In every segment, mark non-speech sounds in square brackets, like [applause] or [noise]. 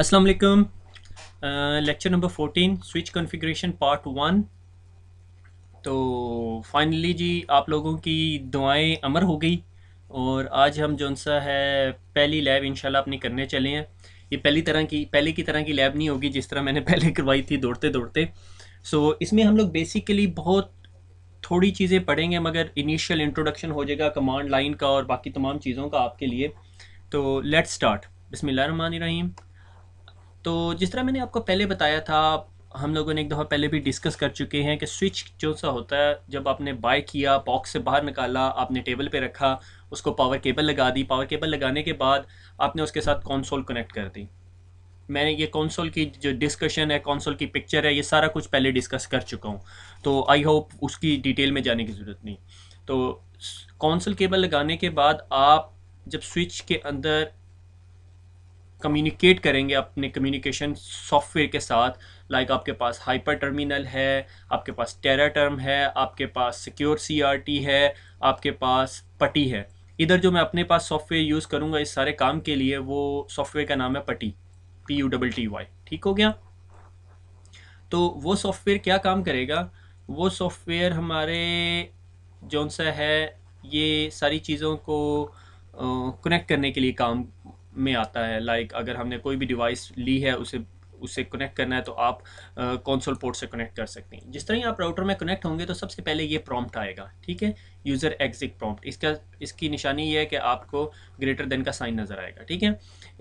अस्सलाम वालेकुम lecture number 14 switch configuration part one तो फाइनली जी आप लोगों की दुआएं अमर हो गई और आज हम जो सा है पहली लैब इंशाल्लाह अपनी करने चले हैं ये पहली तरह की पहले की तरह की लैब नहीं होगी जिस तरह मैंने [laughs] पहले करवाई थी दौड़ते दौड़ते सो so, इसमें हम लोग बेसिकली बहुत थोड़ी चीज़ें पढ़ेंगे मगर इनिशियल इंट्रोडक्शन हो जाएगा कमांड लाइन का और बाकी तमाम चीज़ों का आपके लिए तो लेट्स स्टार्ट बसमिल रहीम तो जिस तरह मैंने आपको पहले बताया था हम लोगों ने एक दफ़ा पहले भी डिस्कस कर चुके हैं कि स्विच जो सा होता है जब आपने बाय किया बॉक्स से बाहर निकाला आपने टेबल पे रखा उसको पावर केबल लगा दी पावर केबल लगाने के बाद आपने उसके साथ कौनसोल कनेक्ट कर दी मैंने ये कौनसोल की जो डिस्कशन है कौनसोल की पिक्चर है ये सारा कुछ पहले डिस्कस कर चुका हूँ तो आई होप उसकी डिटेल में जाने की ज़रूरत नहीं तो कौनसल केबल लगाने के बाद आप जब स्विच के अंदर कम्युनिकेट करेंगे अपने कम्युनिकेशन सॉफ्टवेयर के साथ लाइक like आपके पास हाइपर टर्मिनल है आपके पास टेरा टर्म है आपके पास सिक्योर सीआरटी है आपके पास पटी है इधर जो मैं अपने पास सॉफ्टवेयर यूज़ करूँगा इस सारे काम के लिए वो सॉफ्टवेयर का नाम है PuTTY P U double T Y ठीक हो गया तो वो सॉफ्टवेयर क्या काम करेगा वो सॉफ्टवेयर हमारे जौन सा है ये सारी चीज़ों को कनेक्ट करने के लिए काम में आता है लाइक like अगर हमने कोई भी डिवाइस ली है उसे उससे कनेक्ट करना है तो आप कौनसोल पोर्ट से कनेक्ट कर सकते हैं जिस तरह ही आप राउटर में कनेक्ट होंगे तो सबसे पहले ये प्रॉम्प्ट आएगा ठीक है यूज़र एग्जिट प्रॉम्प्ट इसका इसकी निशानी ये है कि आपको ग्रेटर देन का साइन नज़र आएगा ठीक है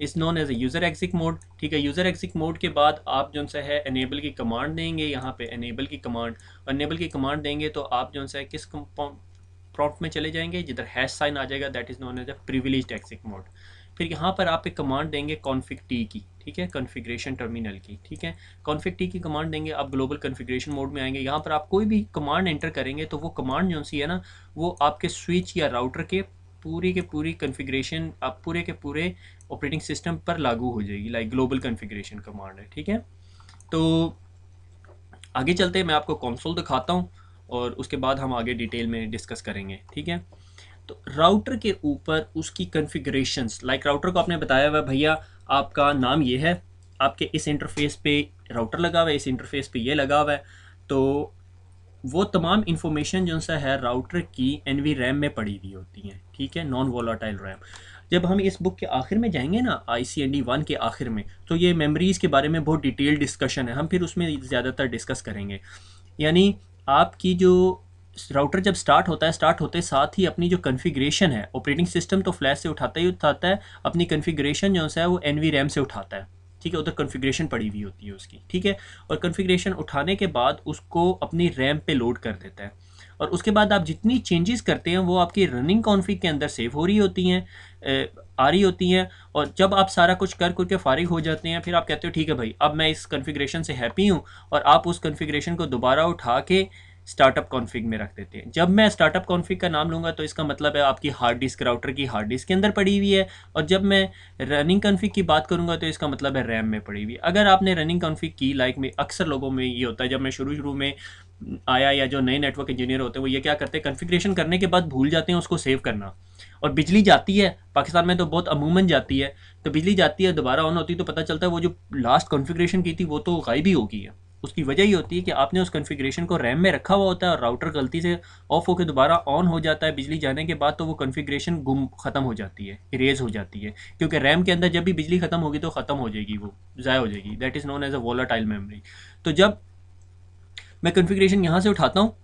इस known as a user exit mode ठीक है यूज़र एग्जिट मोड के बाद आप जो सा है एनेबल की कमांड देंगे यहाँ पे एनेबल की कमांड एनेबल की कमांड देंगे तो आप जो सा है किस प्रॉम्प्ट में चले जाएंगे जिधर हैश साइन आ जाएगा that is known as a privilege exit mode फिर यहाँ पर आप एक कमांड देंगे कॉन्फिक टी की ठीक है कॉन्फ़िगरेशन टर्मिनल की ठीक है कॉन्फिक टी की कमांड देंगे आप ग्लोबल कॉन्फ़िगरेशन मोड में आएंगे यहाँ पर आप कोई भी कमांड एंटर करेंगे तो वो कमांड जो सी है ना वो आपके स्विच या राउटर के पूरी के पूरी कन्फिग्रेशन आप पूरे के पूरे ऑपरेटिंग सिस्टम पर लागू हो जाएगी लाइक ग्लोबल कन्फिग्रेशन कमांड है ठीक है तो आगे चलते मैं आपको कॉन्सोल दिखाता हूँ और उसके बाद हम आगे डिटेल में डिस्कस करेंगे ठीक है तो राउटर के ऊपर उसकी कन्फिग्रेशन लाइक राउटर को आपने बताया हुआ भैया आपका नाम ये है आपके इस इंटरफेस पे राउटर लगा हुआ है इस इंटरफेस पे ये लगा हुआ है तो वो तमाम इन्फॉर्मेशन जो सा है राउटर की एन वी रैम में पड़ी हुई होती हैं ठीक है नॉन वोलाटाइल रैम जब हम इस बुक के आखिर में जाएंगे ना I C N D one के आखिर में तो ये मेमरीज़ के बारे में बहुत डिटेल डिस्कशन है हम फिर उसमें ज़्यादातर डिस्कस करेंगे यानी आपकी जो राउटर जब स्टार्ट होता है स्टार्ट होते साथ ही अपनी जो कन्फिग्रेशन है ऑपरेटिंग सिस्टम तो फ्लैश से उठाता ही उठाता है अपनी कन्फिग्रेशन जो है वो एन रैम से उठाता है ठीक है उधर कन्फिग्रेशन पड़ी हुई होती है उसकी ठीक है और कन्फिग्रेशन उठाने के बाद उसको अपनी रैम पे लोड कर देता है और उसके बाद आप जितनी चेंजेस करते हैं वो आपकी रनिंग कॉन्फ़िग के अंदर सेव हो रही होती हैं आ रही होती हैं और जब आप सारा कुछ कर करके फारिग हो जाते हैं फिर आप कहते हो ठीक है भाई अब मैं इस कन्फिग्रेशन से हैप्पी हूँ और आप उस कन्फिग्रेशन को दोबारा उठा के स्टार्टअप कॉन्फ़िग में रख देते हैं जब मैं स्टार्टअप कॉन्फ़िग का नाम लूँगा तो इसका मतलब है आपकी हार्ड डिस्क राउटर की हार्ड डिस्क के अंदर पड़ी हुई है और जब मैं रनिंग कॉन्फ़िग की बात करूँगा तो इसका मतलब है रैम में पड़ी हुई है अगर आपने रनिंग कॉन्फ़िग की लाइक में अक्सर लोगों में ये होता है जब मैं शुरू शुरू में आया या जो नए नेटवर्क इंजीनियर होते हैं वो ये क्या करते हैं कन्फिग्रेशन करने के बाद भूल जाते हैं उसको सेव करना और बिजली जाती है पाकिस्तान में तो बहुत अमूमन जाती है तो बिजली जाती है दोबारा ऑन होती है तो पता चलता है वो जो लास्ट कॉन्फ़िगरेशन की थी वो तो गायब ही गई है उसकी वजह ही होती है कि आपने उस कन्फिग्रेशन को रैम में रखा हुआ होता है और राउटर गलती से ऑफ होकर दोबारा ऑन हो जाता है बिजली जाने के बाद तो वो कन्फिग्रेशन गुम ख़त्म हो जाती है इरेज हो जाती है क्योंकि रैम के अंदर जब भी बिजली ख़त्म होगी तो ख़त्म हो जाएगी वो ज़ाया हो जाएगी that is known as a volatile memory तो जब मैं कन्फिग्रेशन यहाँ से उठाता हूँ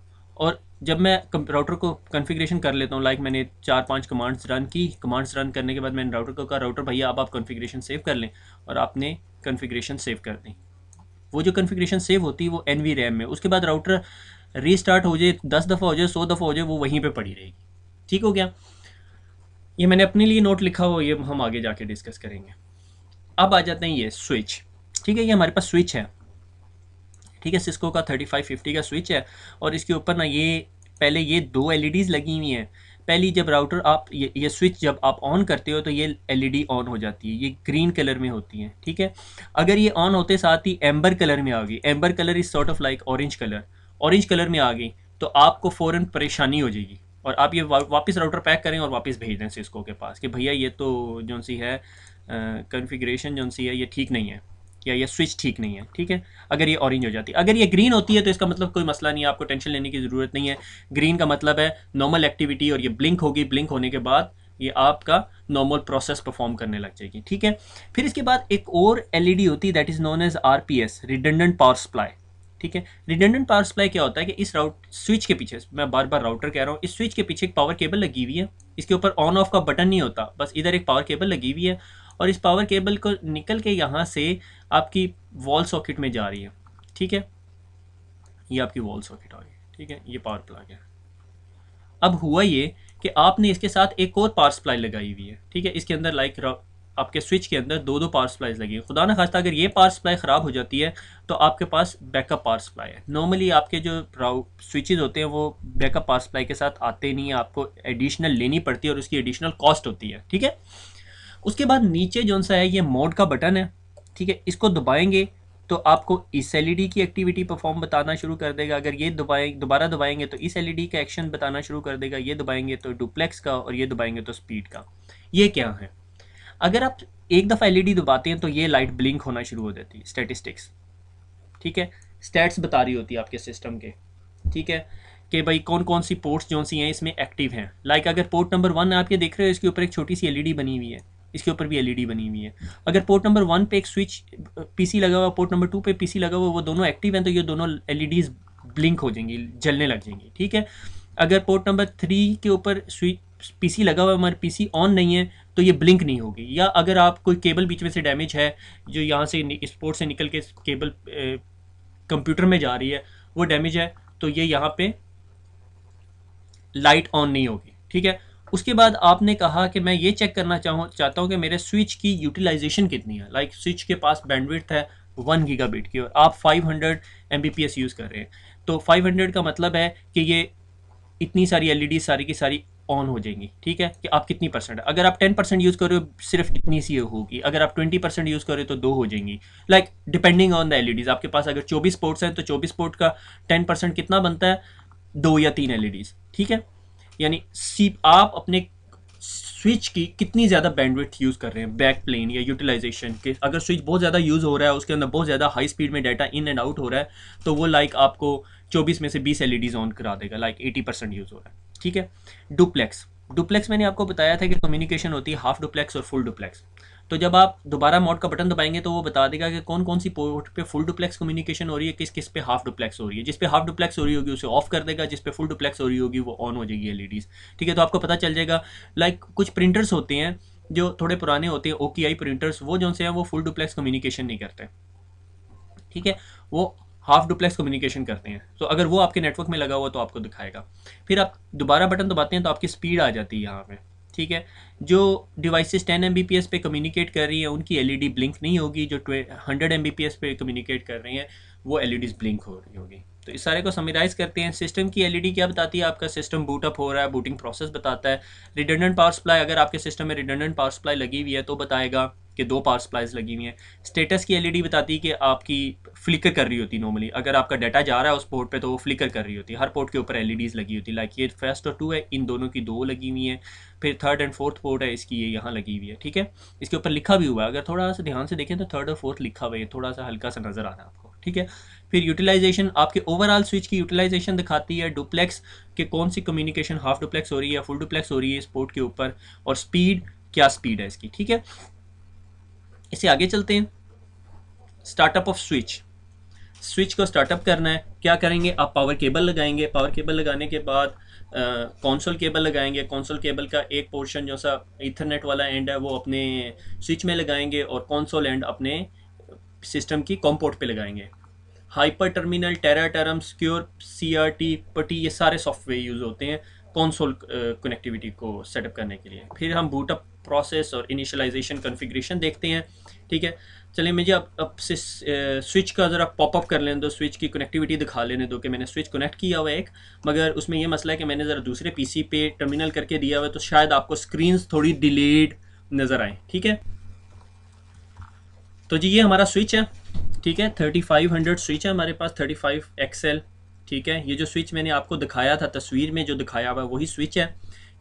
और जब मैं राउटर को कॉन्फ़िगरेशन कर लेता हूँ लाइक मैंने चार पांच कमांड्स रन की कमांड्स रन करने के बाद मैंने राउटर को कहा राउटर भैया आप कॉन्फ़िगरेशन सेव कर लें और आपने कॉन्फ़िगरेशन सेव कर दी वो जो कन्फिग्रेशन सेव होती है वो एन वी रैम में उसके बाद राउटर रीस्टार्ट हो जाए दस दफ़ा हो जाए सौ दफ़ा हो जाए वो वहीं पर पड़ी रहेगी ठीक हो गया ये मैंने अपने लिए नोट लिखा हुआ ये हम आगे जाके डिस्कस करेंगे अब आ जाते हैं ये स्विच ठीक है ये हमारे पास स्विच है ठीक है सिस्को का थर्टी फाइव फिफ्टी का स्विच है और इसके ऊपर ना ये पहले ये दो एलईडीज़ e लगी हुई हैं पहली जब राउटर आप ये ये स्विच जब आप ऑन करते हो तो ये एलईडी ऑन हो जाती है ये ग्रीन कलर में होती है ठीक है अगर ये ऑन होते साथ ही एम्बर कलर में आ गई amber colour is sort of like orange colour orange colour में आ गई तो आपको फ़ौरन परेशानी हो जाएगी और आप ये वा, वापस राउटर पैक करें और वापस भेज दें सिस्को के पास कि भैया ये तो जो सी है कन्फिग्रेशन जो सी है ये ठीक नहीं है किया या स्विच ठीक नहीं है ठीक है अगर ये ऑरेंज हो जाती है अगर ये ग्रीन होती है तो इसका मतलब कोई मसला नहीं है आपको टेंशन लेने की ज़रूरत नहीं है ग्रीन का मतलब है नॉर्मल एक्टिविटी और ये ब्लिंक होगी ब्लिंक होने के बाद ये आपका नॉर्मल प्रोसेस परफॉर्म करने लग जाएगी ठीक है फिर इसके बाद एक और एल होती है that is known as R P S redundant power supply ठीक है रिडेंडेंट पावर सप्लाई क्या होता है कि इस राउट स्विच के पीछे मैं बार बार राउटर कह रहा हूँ इस स्विच के पीछे एक पावर केबल लगी हुई है इसके ऊपर ऑन ऑफ का बटन नहीं होता बस इधर एक पावर केबल लगी हुई है और इस पावर केबल को निकल के यहाँ से आपकी वॉल सॉकेट में जा रही है ठीक है ये आपकी वॉल सॉकेट आ गई ठीक है ये पावर प्लग है अब हुआ ये कि आपने इसके साथ एक और पावर सप्लाई लगाई हुई है ठीक है इसके अंदर लाइक आपके स्विच के अंदर दो दो पावर सप्लाईज लगी खुदा ना खास्ता अगर ये पावर सप्लाई ख़राब हो जाती है तो आपके पास बैकअप पावर सप्लाई है नॉर्मली आपके जो स्विचेज होते हैं वो बैकअप पावर सप्लाई के साथ आते नहीं है आपको एडिशनल लेनी पड़ती है और उसकी एडिशनल कॉस्ट होती है ठीक है उसके बाद नीचे जो सा है ये मोड का बटन है ठीक है इसको दबाएंगे तो आपको इस एल e की एक्टिविटी परफॉर्म बताना शुरू कर देगा अगर ये दबाए दोबारा दबाएंगे तो इस एल e का एक्शन बताना शुरू कर देगा ये दबाएंगे तो डुप्लेक्स का और ये दबाएंगे तो स्पीड का ये क्या है अगर आप एक दफ़ा एल e दबाते हैं तो ये लाइट ब्लिंक होना शुरू हो जाती है स्टेटिस्टिक्स ठीक है स्टैट्स बता रही होती है आपके सिस्टम के ठीक है कि भाई कौन कौन सी पोर्ट्स जो सी हैं इसमें एक्टिव हैं लाइक अगर पोर्ट नंबर वन आपके देख रहे हो इसके ऊपर एक छोटी सी एलईडी बनी हुई है इसके ऊपर भी एलईडी e बनी हुई है अगर पोर्ट नंबर वन पे एक स्विच पीसी लगा हुआ पोर्ट नंबर टू पे पीसी लगा हुआ वो दोनों एक्टिव हैं तो ये दोनों एल ब्लिंक e हो जाएंगी जलने लग जाएंगी ठीक है अगर पोर्ट नंबर थ्री के ऊपर स्विच पीसी लगा हुआ है हमारे पीसी ऑन नहीं है तो ये ब्लिंक नहीं होगी या अगर आप कोई केबल बीच में से डैमेज है जो यहाँ से इस पोर्ट से निकल के केबल कंप्यूटर में जा रही है वो डैमेज है तो ये यहाँ पे लाइट ऑन नहीं होगी ठीक है उसके बाद आपने कहा कि मैं ये चेक करना चाहूँ चाहता हूँ कि मेरे स्विच की यूटिलाइजेशन कितनी है लाइक like, स्विच के पास बैंडविड्थ है वन गीगाबिट की और आप 500 हंड्रेड यूज़ कर रहे हैं तो 500 का मतलब है कि ये इतनी सारी एल e सारी की सारी ऑन हो जाएंगी ठीक है कि आप कितनी परसेंट अगर आप टेन परसेंट यूज़ करो सिर्फ इतनी सी होगी अगर आप ट्वेंटी परसेंट यूज़ करो तो दो हो जाएंगी like depending on the L आपके पास अगर चौबीस पोर्ट्स हैं तो चौबीस पोर्ट का टेन परसेंट कितना बनता है दो या तीन एल e ठीक है यानी सी आप अपने स्विच की कितनी ज़्यादा बैंडविड्थ यूज़ कर रहे हैं बैक प्लेन या यूटिलाइजेशन के अगर स्विच बहुत ज़्यादा यूज़ हो रहा है उसके अंदर बहुत ज़्यादा हाई स्पीड में डाटा इन एंड आउट हो रहा है तो वो लाइक like आपको 24 में से 20 एल ऑन करा देगा लाइक like 80 परसेंट यूज़ हो रहा है ठीक है डुप्लेक्स डुप्लेक्स मैंने आपको बताया था कि कम्युनिकेशन होती है हाफ डुप्लेक्स और फुल डुप्लेक्स तो जब आप दोबारा मोड का बटन दबाएंगे तो वो बता देगा कि कौन कौन सी पोर्ट पे फुल डुप्लेक्स कम्युनिकेशन हो रही है किस किस पे हाफ डुप्लेक्स हो रही है जिस पे हाफ डुप्लेक्स हो रही होगी उसे ऑफ कर देगा जिस पे फुल डुप्लेक्स हो रही होगी वो ऑन हो जाएगी एल e ठीक है तो आपको पता चल जाएगा लाइक कुछ प्रिंटर्स होते हैं जो थोड़े पुराने होते हैं ओ प्रिंटर्स वो जो से हैं वो फुल डुप्लेक्स कम्युनिकेशन नहीं करते ठीक है वो हाफ डुप्लेक्स कम्युनिकेशन करते हैं तो अगर वो आपके नेटवर्क में लगा हुआ तो आपको दिखाएगा फिर आप दोबारा बटन दबाते हैं तो आपकी स्पीड आ जाती है यहाँ पर ठीक है जो डिवाइसेस 10 एम पे कम्युनिकेट कर रही है उनकी एलईडी ब्लिंक e नहीं होगी जो 100 एम पे कम्युनिकेट कर रही हैं वो एल ब्लिंक e हो रही होगी तो इस सारे को समीराइज करते हैं सिस्टम की एलईडी e क्या बताती है आपका सिस्टम अप हो रहा है बूटिंग प्रोसेस बताता है रिडंडेंट पावर सप्लाई अगर आपके सिस्टम में रिडंडेंट पावर सप्लाई लगी हुई है तो बताएगा कि दो पावर सप्लाईज लगी हुई हैं स्टेटस की एलईडी e बताती है कि आपकी फ्लिकर कर रही होती नॉर्मली अगर आपका डाटा जा रहा है उस पोर्ट पे तो वो फ्लिकर कर रही होती है हर पोर्ट के ऊपर एलईडीज e लगी होती है लाइक ये फर्स्ट और टू है इन दोनों की दो लगी हुई हैं फिर थर्ड एंड फोर्थ पोर्ट है इसकी ये यहाँ लगी हुई है ठीक है इसके ऊपर लिखा भी हुआ है अगर थोड़ा सा ध्यान से देखें तो थर्ड और फोर्थ लिखा हुआ है थोड़ा सा हल्का सा नज़र आ रहा है आपको ठीक है फिर यूटिलाइजेशन आपके ओवरऑल स्विच की यूटिलाइजेशन दिखाती है डुप्लेक्स के कौन सी कम्युनिकेशन हाफ डुप्लेक्स हो रही है फुल डुप्लेक्स हो रही है इस पोर्ट के ऊपर और स्पीड क्या स्पीड है इसकी ठीक है इसे आगे चलते हैं स्टार्टअप ऑफ स्विच स्विच को स्टार्टअप करना है क्या करेंगे आप पावर केबल लगाएंगे पावर केबल लगाने के बाद कौनसोल केबल लगाएंगे कौनसोल केबल का एक पोर्शन जो सा इथरनेट वाला एंड है वो अपने स्विच में लगाएंगे और कौनसोल एंड अपने सिस्टम की कॉम्पोर्ट पे लगाएंगे HyperTerminal Tera Term Secure C R T PuTTY ये सारे सॉफ्टवेयर यूज़ होते हैं कॉन्सोल कनेक्टिविटी को सेटअप करने के लिए फिर हम बूटअप प्रोसेस और इनिशलाइजेशन कन्फिग्रेशन देखते हैं ठीक है चलिए मुझे अब अब से स्विच का ज़रा पॉपअप कर लेने दो स्विच की कनेक्टिविटी दिखा लेने दो कि मैंने स्विच कनेक्ट किया हुआ है एक मगर उसमें यह मसला है कि मैंने ज़रा दूसरे पीसी पे टर्मिनल करके दिया हुआ है तो शायद आपको स्क्रीन थोड़ी डिलेड नज़र आए ठीक है तो जी ये हमारा स्विच है ठीक है थर्टी फाइव हंड्रेड स्विच है हमारे पास थर्टी फाइव एक्सएल ठीक है ये जो स्विच मैंने आपको दिखाया था तस्वीर में जो दिखाया हुआ वही स्विच है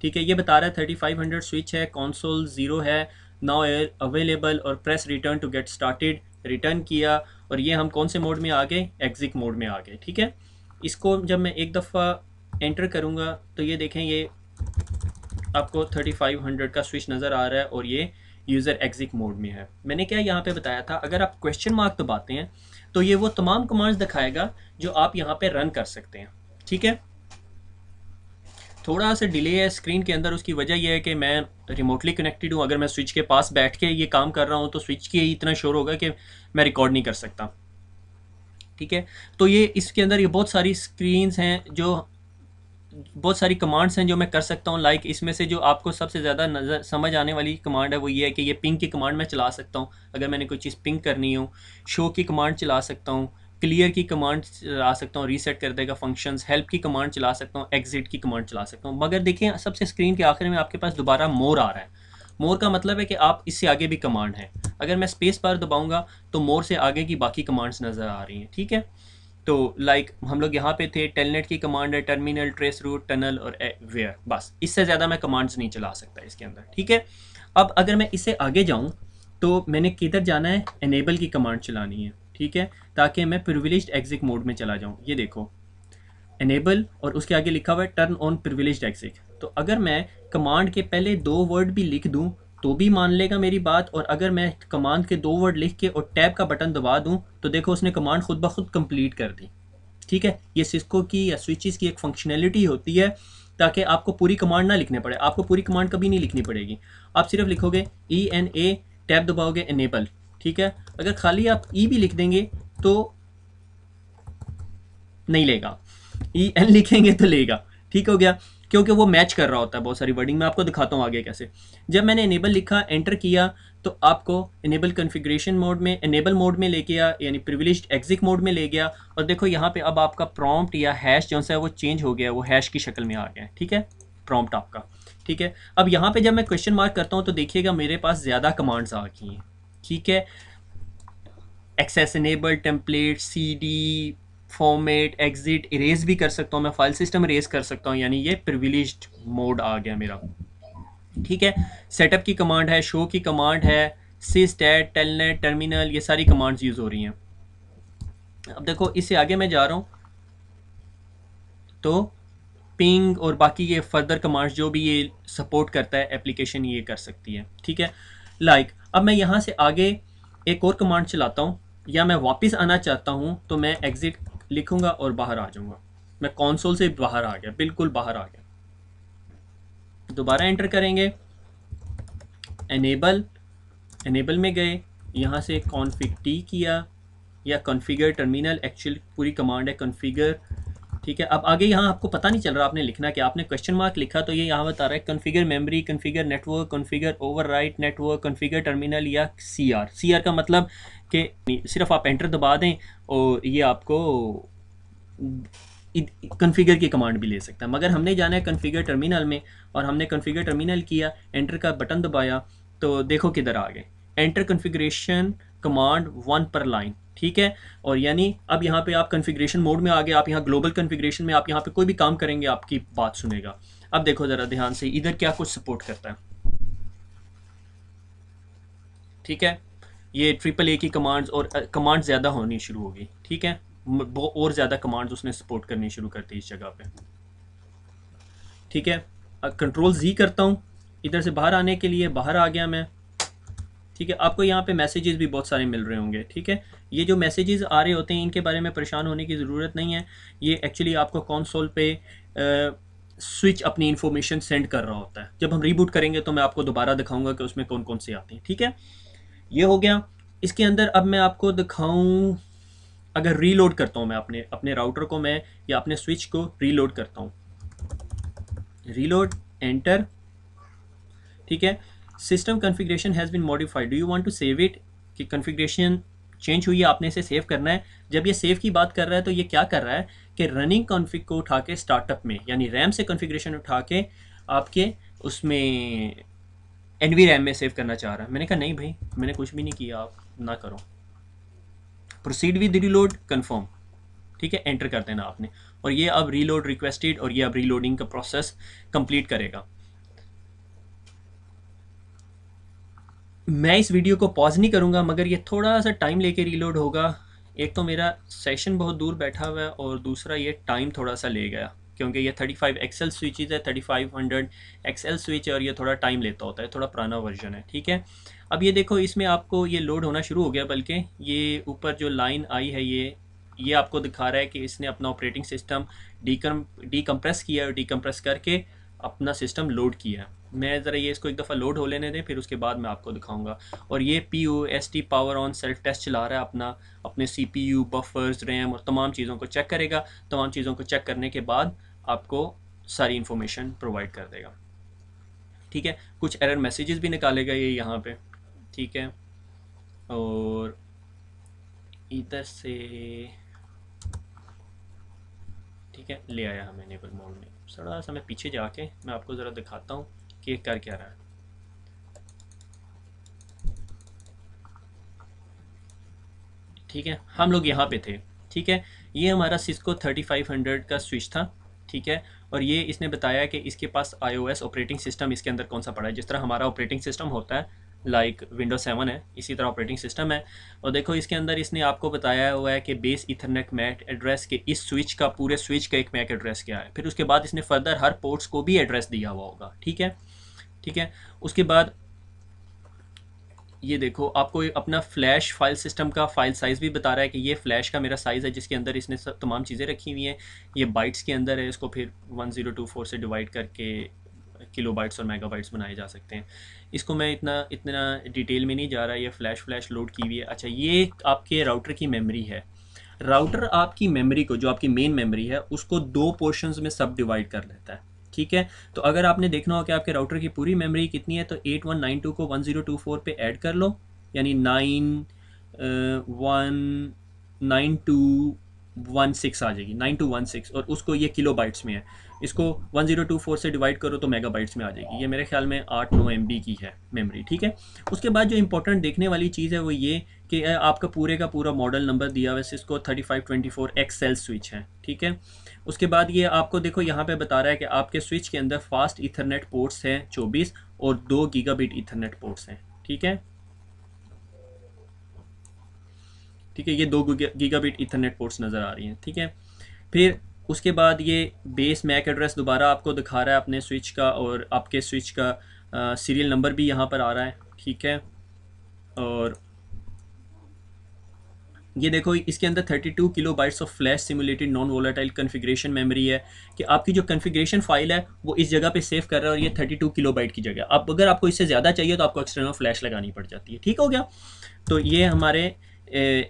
ठीक है ये बता रहा है थर्टी फाइव हंड्रेड स्विच है कॉन्सोल ज़ीरो है नाउ एयर अवेलेबल और press return to get started return किया और ये हम कौन से मोड में आ गए एग्जिक मोड में आ गए ठीक है इसको जब मैं एक दफ़ा एंटर करूँगा तो ये देखें ये आपको थर्टी फाइव हंड्रेड का स्विच नज़र आ रहा है और ये यूज़र एग्जिक मोड में है मैंने क्या यहाँ पे बताया था अगर आप क्वेश्चन मार्क दबाते हैं तो ये वो तमाम कमांड्स दिखाएगा जो आप यहाँ पे रन कर सकते हैं ठीक है थोड़ा सा डिले है स्क्रीन के अंदर उसकी वजह यह है कि मैं रिमोटली कनेक्टेड हूँ अगर मैं स्विच के पास बैठ के ये काम कर रहा हूँ तो स्विच के इतना शोर होगा कि मैं रिकॉर्ड नहीं कर सकता ठीक है तो ये इसके अंदर ये बहुत सारी स्क्रीन्स हैं जो बहुत सारी कमांड्स हैं जो मैं कर सकता हूँ लाइक इसमें से जो आपको सबसे ज़्यादा नज़र समझ आने वाली कमांड है वो ये है कि ये पिंक की कमांड मैं चला सकता हूँ अगर मैंने कोई चीज़ पिंक करनी हो शो की कमांड चला सकता हूँ क्लियर की कमांड चला सकता हूँ रीसेट कर देगा फंक्शंस हेल्प की कमांड चला सकता हूँ एग्जिट की कमांड चला सकता हूँ मगर देखिए सबसे स्क्रीन के आखिर में आपके पास दोबारा मोर आ रहा है मोर का मतलब है कि आप इससे आगे भी कमांड है अगर मैं स्पेस पर दबाऊँगा तो मोर से आगे की बाकी कमांड्स नज़र आ रही हैं ठीक है तो लाइक like, हम लोग यहाँ पे थे टेलनेट की कमांड है टर्मिनल ट्रेस रूट टनल और वेयर eh, बस इससे ज़्यादा मैं कमांड्स नहीं चला सकता इसके अंदर ठीक है अब अगर मैं इससे आगे जाऊँ तो मैंने किधर जाना है एनेबल की कमांड चलानी है ठीक है ताकि मैं प्रिविलेज एग्जिक मोड में चला जाऊँ ये देखो एनेबल और उसके आगे लिखा हुआ है टर्न ऑन प्रिविलेज एग्जिक तो अगर मैं कमांड के पहले दो वर्ड भी लिख दूँ तो भी मान लेगा मेरी बात और अगर मैं कमांड के दो वर्ड लिख के और टैब का बटन दबा दूँ तो देखो उसने कमांड खुद ब खुद कंप्लीट कर दी ठीक है ये सिस्को की या स्विचेस की एक फंक्शनैलिटी होती है ताकि आपको पूरी कमांड ना लिखने पड़े आपको पूरी कमांड कभी नहीं लिखनी पड़ेगी आप सिर्फ लिखोगे ई एन ए टैब दबाओगे इनेबल ठीक है अगर खाली आप ई e भी लिख देंगे तो नहीं लेगा ई e एन [laughs] लिखेंगे तो लेगा ठीक हो गया क्योंकि वो मैच कर रहा होता है बहुत सारी वर्डिंग मैं आपको दिखाता हूँ आगे कैसे जब मैंने इनेबल लिखा एंटर किया तो आपको इनेबल कन्फिग्रेशन मोड में इनेबल मोड में ले गया यानी प्रिविलेज एग्जिक मोड में ले गया और देखो यहाँ पे अब आपका प्रॉम्प्ट या हैश जो है वो चेंज हो गया वो हैश की शक्ल में आ गया ठीक है प्रॉम्प्ट आपका ठीक है अब यहाँ पे जब मैं क्वेश्चन मार्क करता हूँ तो देखिएगा मेरे पास ज़्यादा कमांड्स आ गई हैं ठीक है access enable template C D format exit erase भी कर सकता हूँ मैं फाइल सिस्टम इरेज कर सकता हूँ यानी ये प्रिविलेज मोड आ गया मेरा ठीक है सेटअप की कमांड है शो की कमांड है सिस टैट टेलनेट टर्मिनल ये सारी कमांड्स यूज़ हो रही हैं अब देखो इससे आगे मैं जा रहा हूँ तो पिंग और बाकी ये फर्दर कमांड्स जो भी ये सपोर्ट करता है एप्लीकेशन ये कर सकती है ठीक है लाइक like, अब मैं यहाँ से आगे एक और कमांड चलाता हूँ या मैं वापस आना चाहता हूँ तो मैं एग्ज़िट लिखूंगा और बाहर आ जाऊंगा मैं कॉन्सोल से बाहर आ गया बिल्कुल बाहर आ गया दोबारा एंटर करेंगे एनेबल एनेबल में गए यहाँ से कॉन्फिक टी किया या कॉन्फ़िगर टर्मिनल एक्चुअल पूरी कमांड है कॉन्फ़िगर ठीक है अब आगे यहाँ आपको पता नहीं चल रहा आपने लिखना कि आपने क्वेश्चन मार्क लिखा तो ये यह यहाँ बता रहा है configure memory configure network configure overwrite network configure terminal या सीआर सीआर का मतलब कि सिर्फ आप एंटर दबा दें और ये आपको कन्फिगर की कमांड भी ले सकता है मगर हमने जाना है कन्फिगर टर्मिनल में और हमने कन्फिगर टर्मिनल किया एंटर का बटन दबाया तो देखो किधर आ गए enter configuration commands one per line ठीक है और यानी अब यहाँ पे आप कन्फिग्रेशन मोड में आ गए आप यहाँ ग्लोबल कन्फिग्रेशन में आप यहाँ पे कोई भी काम करेंगे आपकी बात सुनेगा अब देखो ज़रा ध्यान से इधर क्या कुछ सपोर्ट करता है ठीक है ये ट्रिपल ए की कमांड्स और कमांड ज़्यादा होनी शुरू हो गई ठीक है और ज़्यादा कमांड्स उसने सपोर्ट करनी शुरू कर दी इस जगह पे ठीक है कंट्रोल जी करता हूँ इधर से बाहर आने के लिए बाहर आ गया मैं ठीक है आपको यहाँ पे मैसेजेस भी बहुत सारे मिल रहे होंगे ठीक है ये जो मैसेजेस आ रहे होते हैं इनके बारे में परेशान होने की ज़रूरत नहीं है ये एक्चुअली आपको कॉन्सोल पे स्विच अपनी इन्फॉर्मेशन सेंड कर रहा होता है जब हम रीबूट करेंगे तो मैं आपको दोबारा दिखाऊंगा कि उसमें कौन कौन से आते हैं ठीक है ये हो गया इसके अंदर अब मैं आपको दिखाऊं अगर रीलोड करता हूँ मैं अपने अपने राउटर को मैं या अपने स्विच को रीलोड करता हूँ रीलोड एंटर ठीक है system configuration has been modified do you want to save it कि कन्फिग्रेशन चेंज हुई है आपने इसे सेव करना है जब ये सेव की बात कर रहा है तो ये क्या कर रहा है कि रनिंग कॉन्फ़िग को उठा के स्टार्टअप में यानी रैम से कन्फिग्रेशन उठा के आपके उसमें एन रैम में सेव करना चाह रहा है मैंने कहा नहीं भाई मैंने कुछ भी नहीं किया आप ना करो प्रोसीड विद रीलोड कन्फर्म ठीक है एंटर कर देना आपने और ये अब रीलोड रिक्वेस्टेड और ये अब रीलोडिंग का प्रोसेस कंप्लीट करेगा मैं इस वीडियो को पॉज नहीं करूंगा मगर ये थोड़ा सा टाइम लेके रीलोड होगा एक तो मेरा सेशन बहुत दूर बैठा हुआ है और दूसरा ये टाइम थोड़ा सा ले गया क्योंकि ये 35 फाइव एक्सएल स्विचेज है 3500 एक्सएल स्विच है और ये थोड़ा टाइम लेता होता है थोड़ा पुराना वर्जन है ठीक है अब ये देखो इसमें आपको ये लोड होना शुरू हो गया बल्कि ये ऊपर जो लाइन आई है ये ये आपको दिखा रहा है कि इसने अपना ऑपरेटिंग सिस्टम डीकम डीकम्प्रेस किया है और डीकम्प्रेस करके अपना सिस्टम लोड किया मैं ज़रा ये इसको एक दफ़ा लोड हो लेने दें फिर उसके बाद मैं आपको दिखाऊंगा और ये P O S T power on self test चला रहा है अपना अपने C P U buffers RAM और तमाम चीज़ों को चेक करेगा तमाम चीज़ों को चेक करने के बाद आपको सारी इन्फॉर्मेशन प्रोवाइड कर देगा ठीक है कुछ एरर मैसेजेस भी निकालेगा ये यहाँ पे ठीक है और इधर से ठीक है ले आया हमें नेबल मोड में थोड़ा सा मैं पीछे जाके मैं आपको ज़रा दिखाता हूँ ये कर क्या रहा है ठीक है हम लोग यहाँ पे थे ठीक है ये हमारा सिस्को 3500 का स्विच था ठीक है और ये इसने बताया कि इसके पास आईओएस ऑपरेटिंग सिस्टम इसके अंदर कौन सा पड़ा है जिस तरह हमारा ऑपरेटिंग सिस्टम होता है लाइक विंडो सेवन है इसी तरह ऑपरेटिंग सिस्टम है और देखो इसके अंदर इसने आपको बताया हुआ है कि बेस इथरनेट मैक एड्रेस के इस स्विच का पूरे स्विच का एक मैक एड्रेस क्या है फिर उसके बाद इसने फर्दर हर पोर्ट्स को भी एड्रेस दिया हुआ होगा ठीक है ठीक है उसके बाद ये देखो आपको अपना फ्लैश फाइल सिस्टम का फाइल साइज़ भी बता रहा है कि ये फ्लैश का मेरा साइज़ है जिसके अंदर इसने तमाम चीज़ें रखी हुई हैं ये बाइट्स के अंदर है इसको फिर 1024 से डिवाइड करके किलो बाइट्स और मेगा बाइट्स बनाए जा सकते हैं इसको मैं इतना इतना डिटेल में नहीं जा रहा ये फ्लैश फ्लैश लोड की हुई है अच्छा ये आपके राउटर की मेमरी है राउटर आपकी मेमरी को जो आपकी मेन मेमरी है उसको दो पोर्शन में सब डिवाइड कर लेता है ठीक है तो अगर आपने देखना हो कि आपके राउटर की पूरी मेमोरी कितनी है तो एट वन नाइन टू को वन ज़ीरो टू फोर पे ऐड कर लो यानी nine one nine two one six आ जाएगी नाइन टू वन सिक्स और उसको ये किलो बाइट्स में है इसको वन ज़ीरो टू फोर से डिवाइड करो तो मेगा बाइट्स में आ जाएगी ये मेरे ख्याल में आठ नौ एम बी की है मेमोरी ठीक है उसके बाद जो इंपॉर्टेंट देखने वाली चीज़ है वो ये कि आपका पूरे का पूरा मॉडल नंबर दिया हुआ है इसको thirty five twenty four XL switch है ठीक है उसके बाद ये आपको देखो यहाँ पे बता रहा है कि आपके स्विच के अंदर फास्ट इथरनेट पोर्ट्स हैं चौबीस और दो गीगाबिट इथरनेट पोर्ट्स हैं ठीक है ठीक है ये दो गीगाबिट इथरनेट पोर्ट्स नज़र आ रही हैं ठीक है फिर उसके बाद ये बेस मैक एड्रेस दोबारा आपको दिखा रहा है अपने स्विच का और आपके स्विच का सीरियल नंबर भी यहाँ पर आ रहा है ठीक है और ये देखो इसके अंदर 32 kilobytes of flash simulated non volatile configuration memory है कि आपकी जो कन्फिग्रेशन फाइल है वो इस जगह पे सेव कर रहा है और ये 32 किलो बाइट की जगह अब अगर आपको इससे ज़्यादा चाहिए तो आपको एक्सटर्नल फ्लैश लगानी पड़ जाती है ठीक हो गया तो ये हमारे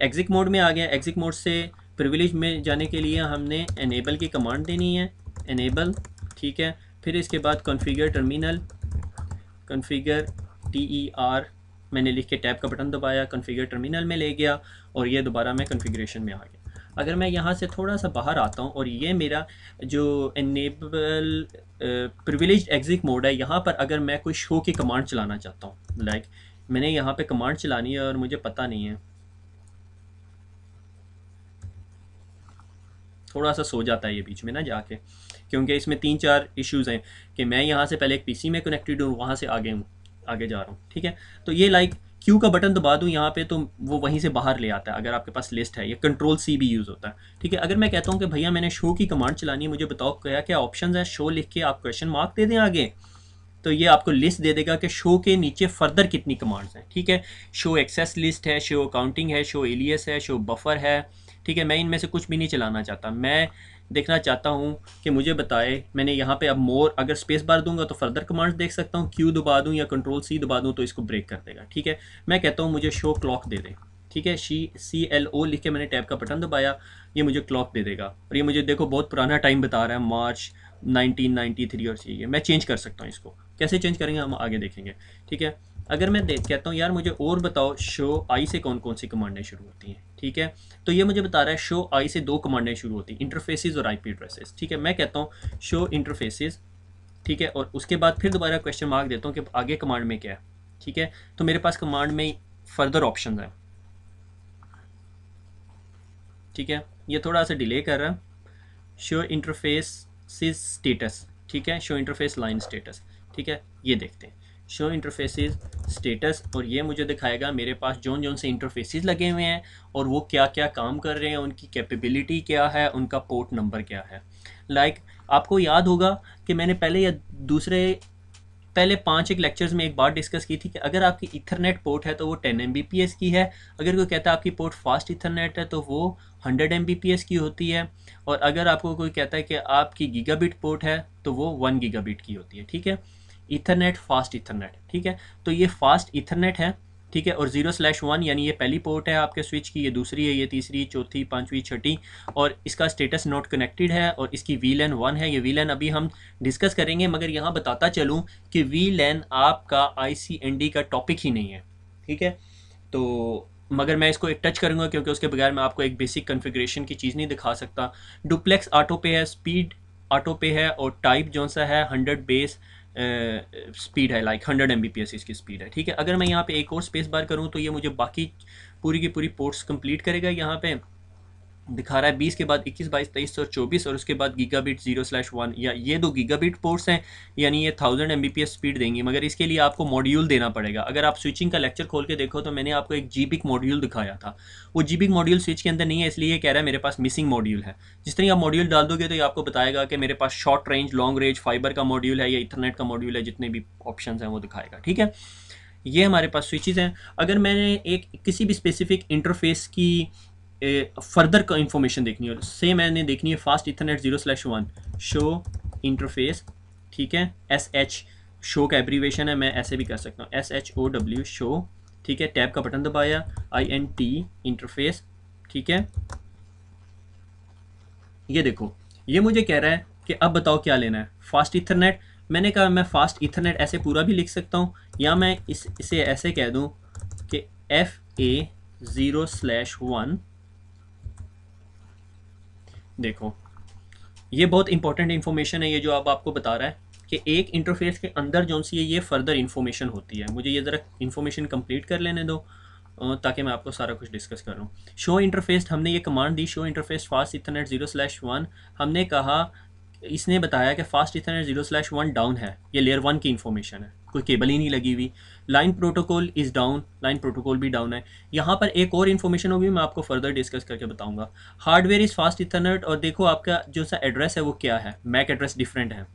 एग्जिट मोड में आ गया एग्जिट मोड से प्रिविलेज में जाने के लिए हमने एनेबल की कमांड देनी है एनेबल ठीक है फिर इसके बाद configure terminal configure T E R मैंने लिख के टैब का बटन दबाया कन्फिगर टर्मिनल में ले गया और ये दोबारा मैं कन्फिग्रेशन में आ गया अगर मैं यहाँ से थोड़ा सा बाहर आता हूँ और ये मेरा जो इनेबल प्रिविलेज एग्जिट मोड है यहाँ पर अगर मैं कोई शो की कमांड चलाना चाहता हूँ लाइक like, मैंने यहाँ पे कमांड चलानी है और मुझे पता नहीं है थोड़ा सा सो जाता है ये बीच में ना जाके क्योंकि इसमें तीन चार इश्यूज हैं कि मैं यहाँ से पहले एक पीसी में कनेक्टेड हूँ वहाँ से आगे हूँ आगे जा रहा हूँ ठीक है तो ये लाइक क्यू का बटन दबा दूँ यहाँ पे तो वो वहीं से बाहर ले आता है अगर आपके पास लिस्ट है या कंट्रोल सी भी यूज़ होता है ठीक है अगर मैं कहता हूँ कि भैया मैंने शो की कमांड चलानी है मुझे बताओ क्या क्या ऑप्शन है शो लिख के आप क्वेश्चन मार्क दे दें आगे तो ये आपको लिस्ट दे देगा कि शो के नीचे फर्दर कितनी कमांड्स हैं ठीक है शो एक्सेस लिस्ट है शो अकाउंटिंग है शो एलियस है शो बफर है ठीक है मैं इनमें से कुछ भी नहीं चलाना चाहता मैं देखना चाहता हूँ कि मुझे बताए मैंने यहाँ पे अब मोर अगर स्पेस बार दूंगा तो फर्दर कमांड्स देख सकता हूँ क्यू दबा दूँ या कंट्रोल सी दबा दूँ तो इसको ब्रेक कर देगा ठीक है मैं कहता हूँ मुझे शो क्लॉक दे दे ठीक है शी सी एल ओ लिख के मैंने टैब का बटन दबाया ये मुझे क्लॉक दे देगा और ये मुझे देखो बहुत पुराना टाइम बता रहा है मार्च थ्री और ये मैं चेंज कर सकता हूँ इसको कैसे चेंज करेंगे हम आगे देखेंगे ठीक है अगर मैं देख कहता हूँ यार मुझे और बताओ शो आई से कौन कौन सी कमांडें शुरू होती हैं ठीक है तो ये मुझे बता रहा है शो आई से दो कमांडें शुरू होती हैं इंटरफेसिस और आईपी एड्रेसेस ठीक है मैं कहता हूँ शो इंटरफेसिस ठीक है और उसके बाद फिर दोबारा क्वेश्चन मार्क देता हूँ कि आगे कमांड में क्या है ठीक है तो मेरे पास कमांड में फर्दर ऑप्शन है ठीक है ये थोड़ा सा डिले कर रहा है शो इंटरफेस स्टेटस ठीक है शो इंटरफेस लाइन स्टेटस ठीक है ये देखते हैं शो इंटरफेसिस स्टेटस और ये मुझे दिखाएगा मेरे पास जौन जौन से इंटरफेसिस लगे हुए हैं और वो क्या क्या काम कर रहे हैं उनकी कैपेबिलिटी क्या है उनका पोर्ट नंबर क्या है लाइक like, आपको याद होगा कि मैंने पहले या दूसरे पहले पांच एक लेक्चर्स में एक बार डिस्कस की थी कि अगर आपकी इथरनेट पोर्ट है तो वो 10 एम की है अगर कोई कहता है आपकी पोर्ट फास्ट इथरनेट है तो वो 100 एम की होती है और अगर आपको कोई कहता है कि आपकी गीगाबिट पोर्ट है तो वो 1 गीगाबिट की होती है ठीक है इथरनेट फास्ट इथरनेट ठीक है तो ये फास्ट इथरनेट है ठीक है और जीरो स्लैश वन यानी ये पहली पोर्ट है आपके स्विच की ये दूसरी है ये तीसरी चौथी पांचवी छठी और इसका स्टेटस नॉट कनेक्टेड है और इसकी वी लैन वन है ये वी लैन अभी हम डिस्कस करेंगे मगर यहाँ बताता चलूँ कि वी लैन आपका आई सी एन डी का टॉपिक ही नहीं है ठीक है तो मगर मैं इसको एक टच करूँगा क्योंकि उसके बगैर मैं आपको एक बेसिक कन्फिग्रेशन की चीज़ नहीं दिखा सकता डुप्लेक्स ऑटो पे है स्पीड ऑटो पे है और टाइप जो सा है हंड्रेड बेस स्पीड है लाइक हंड्रेड एम इसकी स्पीड है ठीक है अगर मैं यहाँ पे एक और स्पेस बार करूँ तो ये मुझे बाकी पूरी की पूरी पोर्ट्स कंप्लीट करेगा यहाँ पे दिखा रहा है बीस के बाद इक्कीस बाईस तेईस और चौबीस और उसके बाद गीगाबिट जीरो स्लैश वन या ये दो गीगाबिट पोर्ट्स हैं यानी ये थाउजेंड एम स्पीड देंगी मगर इसके लिए आपको मॉड्यूल देना पड़ेगा अगर आप स्विचिंग का लेक्चर खोल के देखो तो मैंने आपको एक जीपिक मॉड्यूल दिखाया था वो जीपिक मॉड्यूल स्विच के अंदर नहीं है इसलिए कह रहा है मेरे पास मिसिंग मॉड्यूल है जिस तरह आप मॉड्यूल डाल दोगे तो ये आपको बताएगा कि मेरे पास short range long range fibre का मॉड्यूल है या इंटरनेट का मॉड्यूल है जितने भी ऑप्शन हैं वो दिखाएगा ठीक है ये हमारे पास स्विचेज़ हैं अगर मैंने एक किसी भी स्पेसिफिक इंटरफेस की फर्दर इंफॉर्मेशन देखनी है से मैंने देखनी है fast ethernet zero slash one show interface ठीक है एस एच शो का एब्रीवेशन है मैं ऐसे भी कर सकता हूँ S H O W show ठीक है टैब का बटन दबाया आई एन टी इंटरफेस ठीक है ये देखो ये मुझे कह रहा है कि अब बताओ क्या लेना है फास्ट इथरनेट मैंने कहा मैं फास्ट इथरनेट ऐसे पूरा भी लिख सकता हूँ या मैं इस इसे ऐसे कह दूँ कि F A zero slash one देखो ये बहुत इंपॉर्टेंट इन्फॉर्मेशन है ये जो अब आपको बता रहा है कि एक इंटरफेस के अंदर जो सी है ये फर्दर इन्फॉर्मेशन होती है मुझे ये ज़रा इन्फॉर्मेशन कंप्लीट कर लेने दो ताकि मैं आपको सारा कुछ डिस्कस कर लूँ शो इंटरफेस हमने ये कमांड दी show interface fast ethernet zero slash one हमने कहा इसने बताया कि fast ethernet zero slash one down है ये लेयर वन की इन्फॉर्मेशन है कोई केबल ही नहीं लगी हुई line protocol is down line protocol भी डाउन है यहाँ पर एक और इन्फॉर्मेशन होगी मैं आपको फर्दर डिस्कस करके बताऊँगा हार्डवेयर इज़ फास्ट इथरनेट और देखो आपका जो सा एड्रेस है वो क्या है मैक एड्रेस डिफरेंट है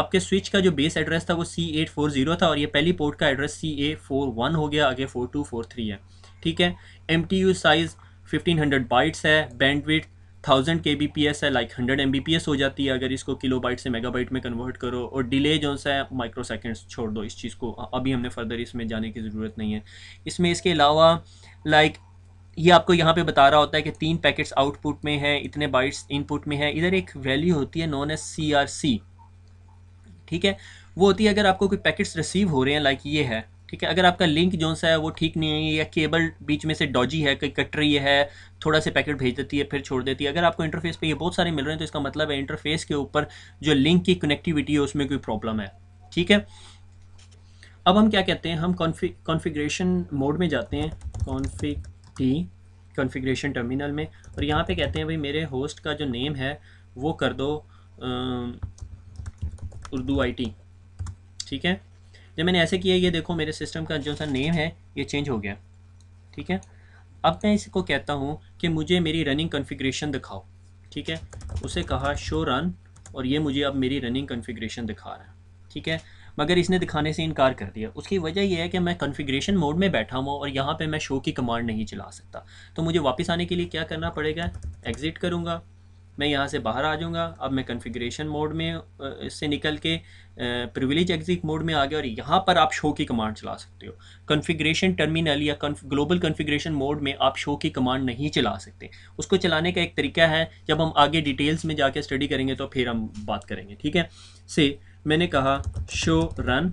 आपके स्विच का जो बेस एड्रेस था वो सी एट फोर जीरो था और ये पहली पोर्ट का address C A four one हो गया आगे फोर टू फोर थ्री है ठीक है M T U size fifteen hundred bytes है bandwidth thousand K B P S है like hundred M B P S हो जाती है अगर इसको किलो बाइट से मेगा बाइट में कन्वर्ट करो और डिले जो सा है माइक्रो सेकेंड्स छोड़ दो इस चीज़ को अभी हमने फर्दर इसमें जाने की ज़रूरत नहीं है इसमें इसके अलावा लाइक ये आपको यहाँ पे बता रहा होता है कि तीन पैकेट्स आउटपुट में हैं इतने बाइट्स इनपुट में है इधर एक वैल्यू होती है known as C R C ठीक है वो होती है अगर आपको कोई पैकेट्स रिसीव हो रहे हैं लाइक ये है ठीक है अगर आपका लिंक जो सा है वो ठीक नहीं है या केबल बीच में से डॉजी है कहीं कट रही है थोड़ा से पैकेट भेज देती है फिर छोड़ देती है अगर आपको इंटरफेस पे ये बहुत सारे मिल रहे हैं तो इसका मतलब है इंटरफेस के ऊपर जो लिंक की कनेक्टिविटी है उसमें कोई प्रॉब्लम है ठीक है अब हम क्या कहते हैं हम कॉन्फिग्रेशन मोड में जाते हैं कॉन्फिग टी कॉन्फिग्रेशन टर्मिनल में और यहाँ पे कहते हैं भाई मेरे होस्ट का जो नेम है वो कर दो उर्दू आई टी ठीक है जब मैंने ऐसे किया ये देखो मेरे सिस्टम का जो सा नेम है ये चेंज हो गया ठीक है अब मैं इसको कहता हूँ कि मुझे मेरी रनिंग कन्फिग्रेशन दिखाओ ठीक है उसे कहा शो रन और ये मुझे अब मेरी रनिंग कन्फिग्रेशन दिखा रहा है ठीक है मगर इसने दिखाने से इनकार कर दिया उसकी वजह यह है कि मैं कॉन्फ़िगरेशन मोड में बैठा हुआ और यहाँ पे मैं शो की कमांड नहीं चला सकता तो मुझे वापस आने के लिए क्या करना पड़ेगा एग्ज़िट करूँगा मैं यहाँ से बाहर आ जाऊँगा अब मैं कन्फिग्रेशन मोड में से निकल के प्रिविलेज एग्जिट मोड में आ गया और यहाँ पर आप शो की कमांड चला सकते हो कन्फिग्रेशन टर्मिनल या ग्लोबल कन्फिग्रेशन मोड में आप शो की कमांड नहीं चला सकते उसको चलाने का एक तरीका है जब हम आगे डिटेल्स में जाके स्टडी करेंगे तो फिर हम बात करेंगे ठीक है से मैंने कहा शो रन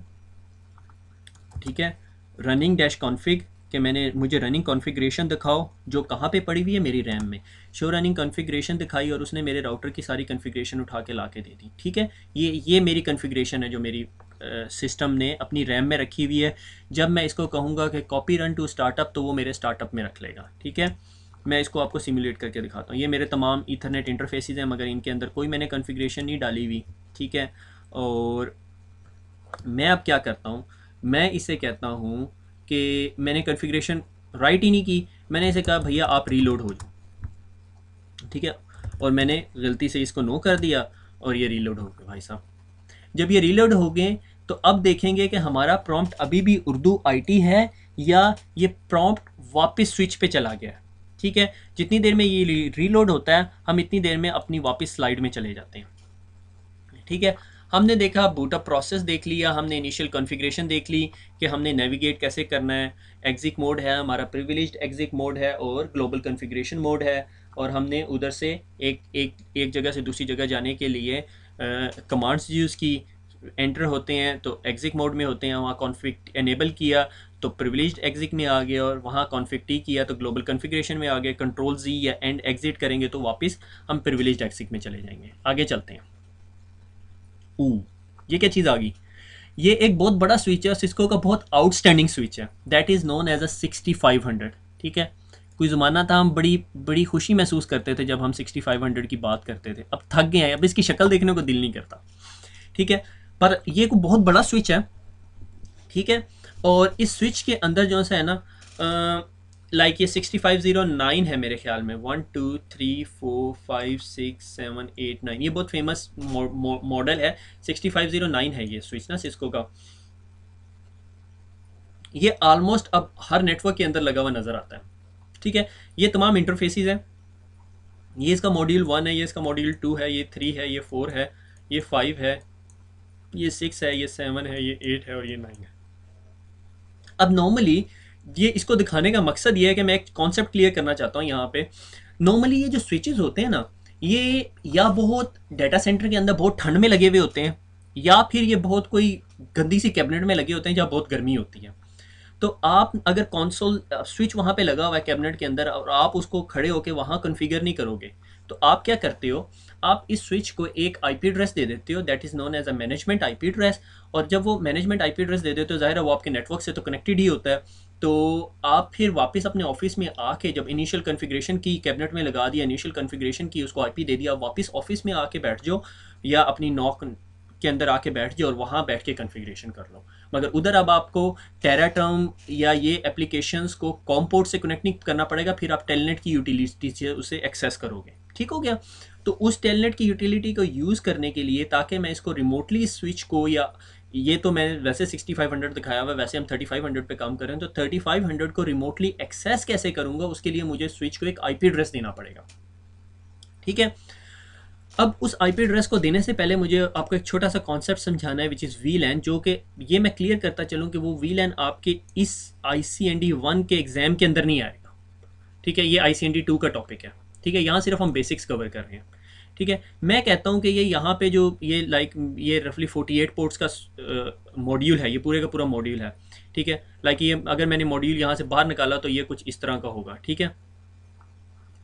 ठीक है रनिंग डैश कॉन्फिग कि मैंने मुझे रनिंग कॉन्फ़िगरेशन दिखाओ जो कहाँ पे पड़ी हुई है मेरी रैम में शो रनिंग कॉन्फ़िगरेशन दिखाई और उसने मेरे राउटर की सारी कॉन्फ़िगरेशन उठा के ला के दे दी ठीक है ये ये मेरी कॉन्फ़िगरेशन है जो मेरी सिस्टम ने अपनी रैम में रखी हुई है जब मैं इसको कहूँगा कि कॉपी रन टू स्टार्टअप तो वो मेरे स्टार्टअप में रख लेगा ठीक है मैं इसको आपको सिमुलेट करके दिखाता हूँ ये मेरे तमाम इथरनेट इंटरफेसिस हैं मगर इनके अंदर कोई मैंने कॉन्फ़िगरेशन नहीं डाली हुई ठीक है और मैं अब क्या करता हूँ मैं इसे कहता हूँ कि मैंने कन्फिग्रेशन राइट ही नहीं की मैंने इसे कहा भैया आप रीलोड हो जाए ठीक है और मैंने गलती से इसको नो कर दिया और ये रीलोड हो गया भाई साहब जब ये रीलोड हो गए तो अब देखेंगे कि हमारा प्रॉम्प्ट अभी भी उर्दू आईटी है या ये प्रॉम्प्ट वापस स्विच पे चला गया है ठीक है जितनी देर में ये रीलोड होता है हम इतनी देर में अपनी वापस स्लाइड में चले जाते हैं ठीक है हमने देखा बूटअप प्रोसेस देख लिया हमने इनिशियल कॉन्फ़िगरेशन देख ली कि हमने नेविगेट कैसे करना है एग्जिट मोड है हमारा प्रिविलेज एग्जिट मोड है और ग्लोबल कॉन्फ़िगरेशन मोड है और हमने उधर से एक एक एक जगह से दूसरी जगह जाने के लिए कमांड्स यूज़ की एंटर होते हैं तो एग्जिट मोड में होते हैं वहाँ कॉन्फ्लिक्ट एनेबल किया तो प्रिविलेज एग्जिट में आ गए और वहाँ कॉन्फ्लिक्ट ही किया तो ग्लोबल कॉन्फ़िगरेशन में आ गए कंट्रोल जी या एंड एग्जिट करेंगे तो वापस हम प्रिविलेज एग्जिक में चले जाएंगे आगे चलते हैं ऊ ये क्या चीज़ आ गई ये एक बहुत बड़ा स्विच है और सिस्को का बहुत आउटस्टैंडिंग स्विच है that is known as a sixty five hundred ठीक है कोई ज़माना था हम बड़ी बड़ी खुशी महसूस करते थे जब हम सिक्सटी फाइव हंड्रेड की बात करते थे अब थक गए हैं अब इसकी शक्ल देखने को दिल नहीं करता ठीक है पर ये को बहुत बड़ा स्विच है ठीक है और इस स्विच के अंदर जो है ना लाइक like ये सिक्सटी फाइव ज़ीरो नाइन है मेरे ख्याल में one two three four five six seven eight nine ये बहुत फेमस मॉडल है सिक्सटी फाइव ज़ीरो नाइन है ये स्विच ना सिस्को का ये ऑलमोस्ट अब हर नेटवर्क के अंदर लगा हुआ नज़र आता है ठीक है ये तमाम इंटरफेसिस हैं ये इसका मॉड्यूल वन है ये इसका मॉड्यूल टू है ये थ्री है ये फोर है ये फाइव है ये सिक्स है ये सेवन है ये एट है और ये नाइन है अब नॉर्मली ये इसको दिखाने का मकसद ये है कि मैं एक कॉन्सेप्ट क्लियर करना चाहता हूँ यहाँ पे नॉर्मली ये जो स्विचेस होते हैं ना ये या बहुत डाटा सेंटर के अंदर बहुत ठंड में लगे हुए होते हैं या फिर ये बहुत कोई गंदी सी कैबिनेट में लगे होते हैं जहाँ बहुत गर्मी होती है तो आप अगर कॉन्सोल स्विच वहाँ पे लगा हुआ है कैबिनेट के अंदर और आप उसको खड़े होकर वहाँ कन्फिगर नहीं करोगे तो आप क्या करते हो आप इस स्विच को एक आईपी एड्रेस दे देते हो that is known as a management IP address और जब वो मैनेजमेंट आईपी एड्रेस दे देते हो जाहिर है वो आपके नेटवर्क से तो कनेक्टेड ही होता है तो आप फिर वापस अपने ऑफिस में आके जब इनिशियल कन्फिग्रेशन की कैबिनेट में लगा दिया इनिशियल कन्फिग्रेशन की उसको आईपी दे दिया वापस ऑफिस में आके बैठ जाओ या अपनी नॉक के अंदर आके बैठ जाओ और वहाँ बैठ के कन्फिग्रेशन कर लो मगर उधर अब आपको टेराटर्म या ये एप्लीकेशंस को कॉम्पोर्ट से कनेक्ट नहीं करना पड़ेगा फिर आप टेलनेट की यूटिलिटी से उसे एक्सेस करोगे ठीक हो गया तो उस टेलनेट की यूटिलिटी को यूज़ करने के लिए ताकि मैं इसको रिमोटली स्विच को या ये तो मैंने वैसे 6500 दिखाया हुआ वैसे हम 3500 पे काम कर रहे हैं तो 3500 को रिमोटली एक्सेस कैसे करूँगा उसके लिए मुझे स्विच को एक आईपी एड्रेस देना पड़ेगा ठीक है अब उस आईपी एड्रेस को देने से पहले मुझे आपको एक छोटा सा कॉन्सेप्ट समझाना है विच इज़ वी लैन जो कि ये मैं क्लियर करता चलूँ कि वो वी लैन आपके इस I C N D one के एग्ज़ाम के अंदर नहीं आएगा ठीक है ये I C N D two का टॉपिक है ठीक है यहाँ सिर्फ हम बेसिक्स कवर कर रहे हैं ठीक है मैं कहता हूँ कि ये यहाँ पे जो ये लाइक ये रफली 48 पोर्ट्स का मॉड्यूल है ये पूरे का पूरा मॉड्यूल है ठीक है लाइक ये अगर मैंने मॉड्यूल यहाँ से बाहर निकाला तो ये कुछ इस तरह का होगा ठीक है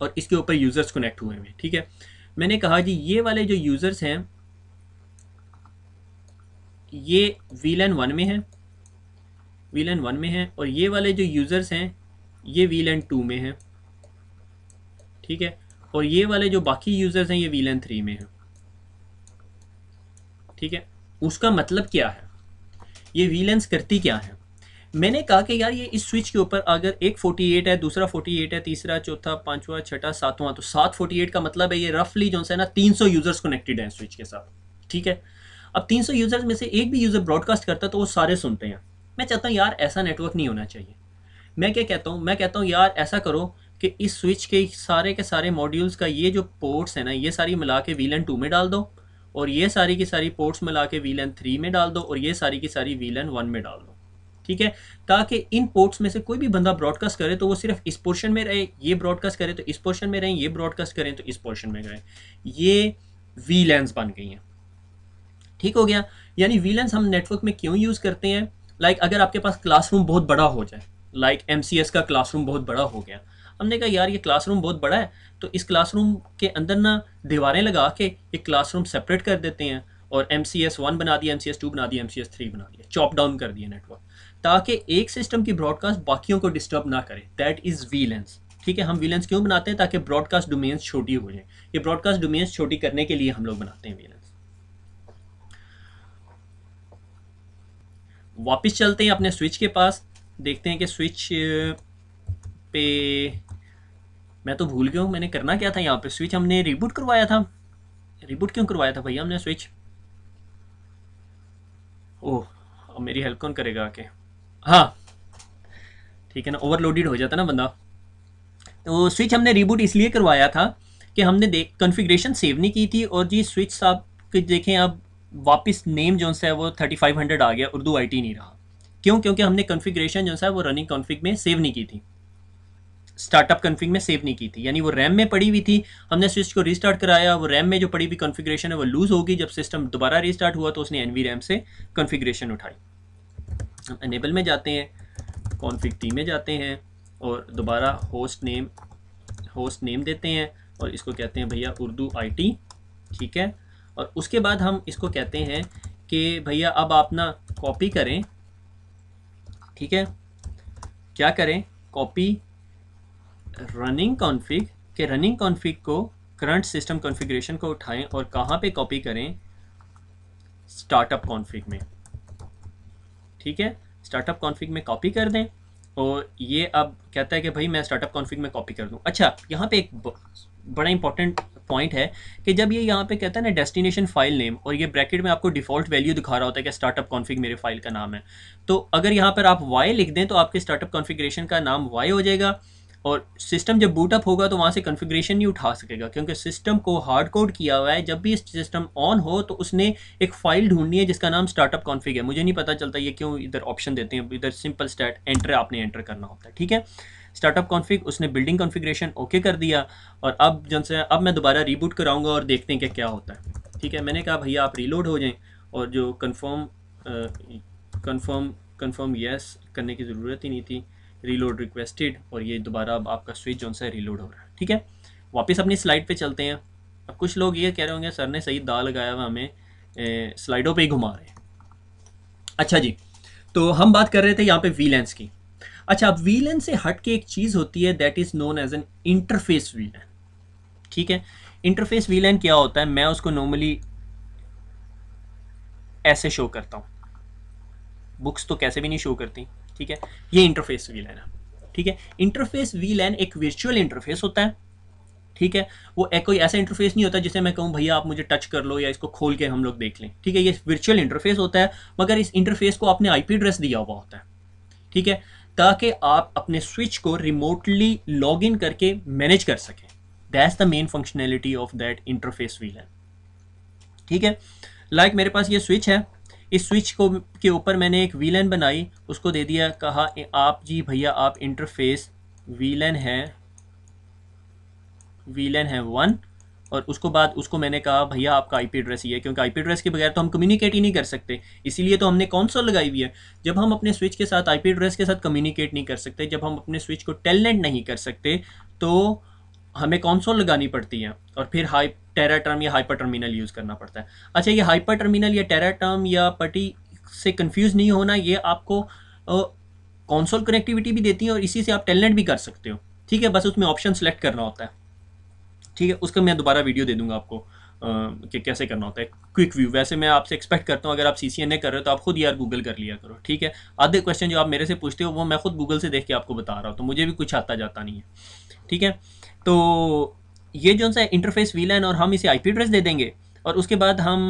और इसके ऊपर यूज़र्स कनेक्ट हुए हैं ठीक है मैंने कहा जी ये वाले जो यूज़र्स हैं ये वील एन वन में है वील एन वन में है और ये वाले जो यूज़र्स हैं ये वील एन टू में है ठीक है और ये वाले जो बाकी यूज़र्स हैं ये वी लैन थ्री में हैं ठीक है उसका मतलब क्या है ये वी लेंस करती क्या है मैंने कहा कि यार ये इस स्विच के ऊपर अगर एक 48 है दूसरा 48 है तीसरा चौथा पांचवा छठा सातवां तो सात 48 का मतलब है ये रफली जो है ना 300 यूज़र्स कनेक्टेड हैं स्विच के साथ ठीक है अब 300 यूज़र्स में से एक भी यूज़र ब्रॉडकास्ट करता है तो वो सारे सुनते हैं मैं चाहता हूँ यार ऐसा नेटवर्क नहीं होना चाहिए मैं क्या कहता हूँ मैं कहता हूँ यार ऐसा करो कि इस स्विच के सारे के सारे मॉड्यूल्स का ये जो पोर्ट्स है ना ये सारी मिला के वीलन टू में डाल दो और ये सारी की सारी पोर्ट्स मिला के वीलन थ्री में डाल दो और ये सारी की सारी वीलन वन में डाल दो ठीक है ताकि इन पोर्ट्स में से कोई भी बंदा ब्रॉडकास्ट करे तो वो सिर्फ इस पोर्शन में रहे ये ब्रॉडकास्ट करे तो इस पोर्शन में रहें ये ब्रॉडकास्ट करें तो इस पोर्शन में रहें ये वी लेंस बन गई हैं ठीक हो गया यानी वी लेंस हम नेटवर्क में क्यों यूज़ करते हैं लाइक like, अगर आपके पास क्लासरूम बहुत बड़ा हो जाए लाइक like, एम का क्लासरूम बहुत बड़ा हो गया हमने कहा यार ये क्लासरूम बहुत बड़ा है तो इस क्लासरूम के अंदर ना दीवारें लगा के एक क्लासरूम सेपरेट कर देते हैं और एम सी एस वन बना दिया एम सी एस टू बना दिया एम सी एस थ्री बना दिया चॉप डाउन कर दिया नेटवर्क ताकि एक सिस्टम की ब्रॉडकास्ट बाकियों को डिस्टर्ब ना करे दैट इज़ वीलेंस ठीक है हम वीलेंस क्यों बनाते हैं ताकि ब्रॉडकास्ट डोमेन्स छोटी हो जाए ये ब्रॉडकास्ट डोमेन्स छोटी करने के लिए हम लोग बनाते हैं वीलेंस वापिस चलते हैं अपने स्विच के पास देखते हैं कि स्विच पे मैं तो भूल गया हूँ मैंने करना क्या था यहाँ पे स्विच हमने रिबूट करवाया था रिबूट क्यों करवाया था भैया हमने स्विच ओह अब मेरी हेल्प कौन करेगा आके हाँ ठीक है ना ओवरलोडेड हो जाता ना बंदा तो स्विच हमने रिबूट इसलिए करवाया था कि हमने देख कन्फिग्रेशन सेव नहीं की थी और जी स्विच साहब देखें आप वापस नेम जो है वो थर्टी फाइव हंड्रेड आ गया उर्दू आई टी नहीं रहा क्यों क्योंकि हमने कॉन्फ़िगरेशन जो सा है वो रनिंग कॉन्फ़िग में सेव नहीं की थी स्टार्टअप कन्फिग में सेव नहीं की थी यानी वो रैम में पड़ी हुई थी हमने स्विच को रिस्टार्ट कराया वो रैम में जो पड़ी हुई कॉन्फ़िगरेशन है वो लूज़ होगी जब सिस्टम दोबारा रिस्टार्ट हुआ तो उसने एन रैम से कॉन्फ़िगरेशन उठाई हम एनेबल में जाते हैं कॉन्फ़िग टी में जाते हैं और दोबारा होस्ट नेम होस्ट नेम देते हैं और इसको कहते हैं भैया उर्दू आई ठीक है और उसके बाद हम इसको कहते हैं कि भैया अब आप ना कॉपी करें ठीक है क्या करें कॉपी रनिंग कॉन्फ़िग के रनिंग कॉन्फ़िग को करंट सिस्टम कॉन्फ़िगरेशन को उठाएं और कहाँ पे कॉपी करें स्टार्टअप कॉन्फ़िग में ठीक है स्टार्टअप कॉन्फ़िग में कॉपी कर दें और ये अब कहता है कि भाई मैं स्टार्टअप कॉन्फ़िग में कॉपी कर दूँ अच्छा यहाँ पे एक बड़ा इंपॉर्टेंट पॉइंट है कि जब ये यहाँ पे कहता है ना डेस्टिनेशन फाइल नेम और ये ब्रैकेट में आपको डिफ़ॉल्ट वैल्यू दिखा रहा होता है कि स्टार्टअप कॉन्फ़िग मेरे फाइल का नाम है तो अगर यहाँ पर आप वाई लिख दें तो आपके स्टार्टअप कॉन्फ़िगरेशन का नाम वाई हो जाएगा और सिस्टम जब बूटअप होगा तो वहाँ से कन्फिग्रेशन नहीं उठा सकेगा क्योंकि सिस्टम को हार्ड कोड किया हुआ है जब भी सिस्टम ऑन हो तो उसने एक फ़ाइल ढूंढनी है जिसका नाम स्टार्टअप कॉन्फ़िग है मुझे नहीं पता चलता ये क्यों इधर ऑप्शन देते हैं इधर सिंपल स्टार्ट एंटर आपने एंटर करना होता है ठीक है स्टार्टअप कॉन्फ़िग उसने बिल्डिंग कॉन्फ़िगरेशन ओके कर दिया और अब जन से अब मैं दोबारा रीबूट कराऊंगा और देखते हैं कि क्या होता है ठीक है मैंने कहा भैया आप रीलोड हो जाएँ और जो कन्फर्म कन्फर्म कन्फर्म येस करने की ज़रूरत ही नहीं थी रीलोड रिक्वेस्टेड और ये दोबारा अब आपका स्विच जो है रीलोड हो रहा है ठीक है वापस अपनी स्लाइड पे चलते हैं अब कुछ लोग ये कह रहे होंगे सर ने सही दा लगाया हुआ हमें स्लाइडों पे ही घुमा रहे हैं अच्छा जी तो हम बात कर रहे थे यहाँ पे वी लेंस की अच्छा अब वी लेंस से हट के एक चीज़ होती है that is known as an interface VLAN ठीक है इंटरफेस वी लैन क्या होता है मैं उसको नॉर्मली ऐसे शो करता हूँ बुक्स तो कैसे भी नहीं शो करती ठीक है ये इंटरफेस वी लैन है ठीक है इंटरफेस वी लैन एक वर्चुअल इंटरफेस होता है ठीक है वो एक कोई ऐसा इंटरफेस नहीं होता जिसे मैं कहूँ भैया आप मुझे टच कर लो या इसको खोल के हम लोग देख लें ठीक है ये वर्चुअल इंटरफेस होता है मगर इस इंटरफेस को आपने आईपी एड्रेस दिया हुआ होता है ठीक है ताकि आप अपने स्विच को रिमोटली लॉग इन करके मैनेज कर सकें that's the main functionality of that interface VLAN ठीक है लाइक like मेरे पास ये स्विच है इस स्विच को के ऊपर मैंने एक वीलन बनाई उसको दे दिया कहा आप जी भैया आप इंटरफेस वीलन है वीलन है वन और उसको बाद उसको मैंने कहा भैया आपका आईपी एड्रेस ही है क्योंकि आईपी एड्रेस के बगैर तो हम कम्युनिकेट ही नहीं कर सकते इसीलिए तो हमने कौनसोल लगाई हुई है जब हम अपने स्विच के साथ आईपी एड्रेस के साथ कम्युनिकेट नहीं कर सकते जब हम अपने स्विच को टेलनेट नहीं कर सकते तो हमें कौन लगानी पड़ती है और फिर हाई टेरा टर्म या हाइपर टर्मिनल यूज़ करना पड़ता है अच्छा ये हाइपर टर्मिनल या टेरा टर्म या पटी से कंफ्यूज नहीं होना ये आपको uh, कनेक्टिविटी भी देती है और इसी से आप टेलनेट भी कर सकते हो ठीक है बस उसमें ऑप्शन सेलेक्ट करना होता है ठीक है उसका मैं दोबारा वीडियो दे दूंगा आपको कि कैसे करना होता है क्विक व्यू वैसे मैं आपसे एक्सपेक्ट करता हूँ अगर आप सी सी कर रहे हो तो आप खुद यार गूगल कर लिया करो ठीक है आधे क्वेश्चन जो आप मेरे से पूछते हो वो मैं खुद गूगल से देख के आपको बता रहा हूँ तो मुझे भी कुछ आता जाता नहीं है ठीक है तो ये जो सा इंटरफेस वी और हम इसे आईपी एड्रेस दे देंगे और उसके बाद हम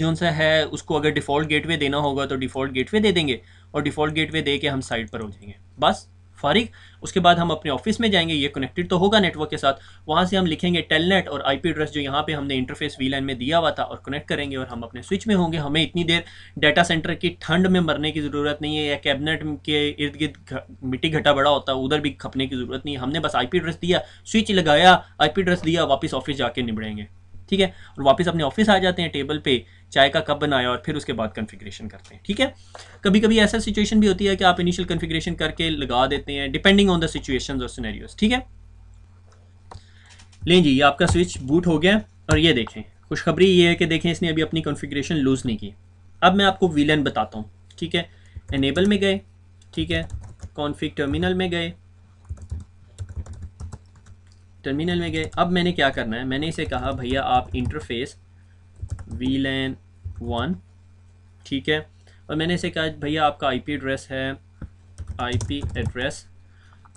जो सा है उसको अगर डिफ़ॉल्ट गेटवे देना होगा तो डिफ़ॉल्ट गेटवे दे देंगे और डिफ़ॉल्ट गेटवे दे के हम साइट पर हो जाएंगे बस फारिग उसके बाद हम अपने ऑफिस में जाएंगे ये कनेक्टेड तो होगा नेटवर्क के साथ वहाँ से हम लिखेंगे टेलनेट और आईपी एड्रेस जो यहाँ पे हमने इंटरफेस वी लाइन में दिया हुआ था और कनेक्ट करेंगे और हम अपने स्विच में होंगे हमें इतनी देर डाटा सेंटर की ठंड में मरने की ज़रूरत नहीं है या कैबिनेट के इर्द गिर्द मिट्टी घटा बड़ा होता है उधर भी खपने की ज़रूरत नहीं है हमने बस आई एड्रेस दिया स्विच लगाया आई एड्रेस दिया वापस ऑफिस जाके निबड़ेंगे ठीक है और वापस अपने ऑफिस आ जाते हैं टेबल पे चाय का कप बनाया और फिर उसके बाद कन्फिग्रेशन करते हैं ठीक है कभी कभी ऐसा सिचुएशन भी होती है कि आप इनिशियल कन्फिग्रेशन करके लगा देते हैं डिपेंडिंग ऑन द सिचुएशन और सिनेरियोज ठीक है लें जी ये आपका स्विच बूट हो गया और ये देखें खुशखबरी ये है कि देखें इसने अभी अपनी कॉन्फ़िगरेशन लूज़ नहीं की अब मैं आपको वीलन बताता हूँ ठीक है एनेबल में गए ठीक है कॉन्फ़िग टर्मिनल में गए टर्मिनल में गए अब मैंने क्या करना है मैंने इसे कहा भैया आप इंटरफेस वी लैन वन ठीक है और मैंने इसे कहा भैया आपका आईपी एड्रेस है आईपी एड्रेस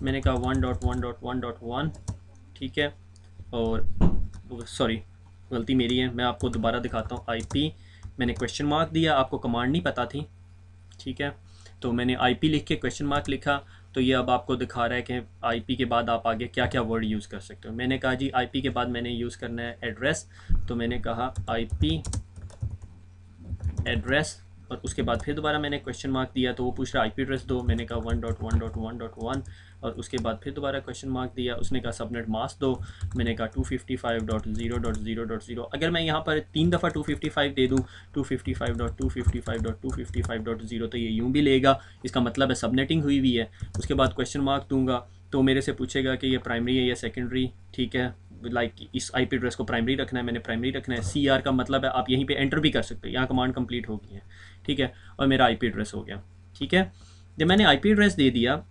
मैंने कहा one dot one dot one dot one ठीक है और सॉरी गलती मेरी है मैं आपको दोबारा दिखाता हूँ आईपी मैंने क्वेश्चन मार्क दिया आपको कमांड नहीं पता थी ठीक है तो मैंने आईपी लिख के क्वेश्चन मार्क लिखा तो ये अब आपको दिखा रहा है कि आईपी के बाद आप आगे क्या क्या वर्ड यूज़ कर सकते हो मैंने कहा जी आईपी के बाद मैंने यूज़ करना है एड्रेस तो मैंने कहा आईपी एड्रेस और उसके बाद फिर दोबारा मैंने क्वेश्चन मार्क दिया तो वो पूछ रहा आई पी एड्रेस दो मैंने कहा one dot one dot one dot one और उसके बाद फिर दोबारा क्वेश्चन मार्क दिया उसने कहा सबनेट मास्क दो मैंने कहा two fifty five dot zero dot zero dot zero अगर मैं यहाँ पर तीन दफ़ा टू फिफ्टी फाइव दे दूँ two fifty five dot two fifty five dot two fifty five dot zero तो ये यूँ भी लेगा इसका मतलब है सबनेटिंग हुई हुई है उसके बाद क्वेश्चन मार्क दूंगा तो मेरे से पूछेगा कि ये प्राइमरी है या सेकेंडरी ठीक है लाइक like, इस आई पी एड्रेस को प्राइमरी रखना है मैंने प्राइमरी रखना है सी आर का मतलब है आप यहीं पे एंटर भी कर सकते हो यहाँ कमांड कंप्लीट हो गई है ठीक है और मेरा आई पी एड्रेस हो गया ठीक है जब मैंने आई पी एड्रेस दे दिया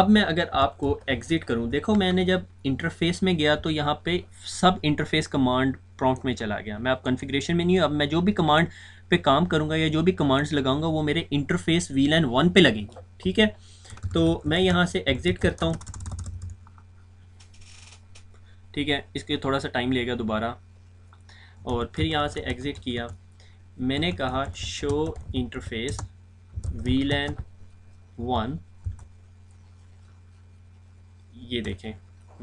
अब मैं अगर आपको एग्ज़िट करूं देखो मैंने जब इंटरफेस में गया तो यहाँ पे सब इंटरफेस कमांड प्रॉम्प्ट में चला गया मैं अब कॉन्फ़िगरेशन में नहीं हूँ अब मैं जो भी कमांड पे काम करूँगा या जो भी कमांड्स लगाऊंगा वो मेरे इंटरफेस वी लैन वन पे लगेंगे ठीक है तो मैं यहाँ से एग्ज़िट करता हूँ ठीक है इसके थोड़ा सा टाइम लेगा दोबारा और फिर यहाँ से एग्ज़िट किया मैंने कहा show interface VLAN one ये देखें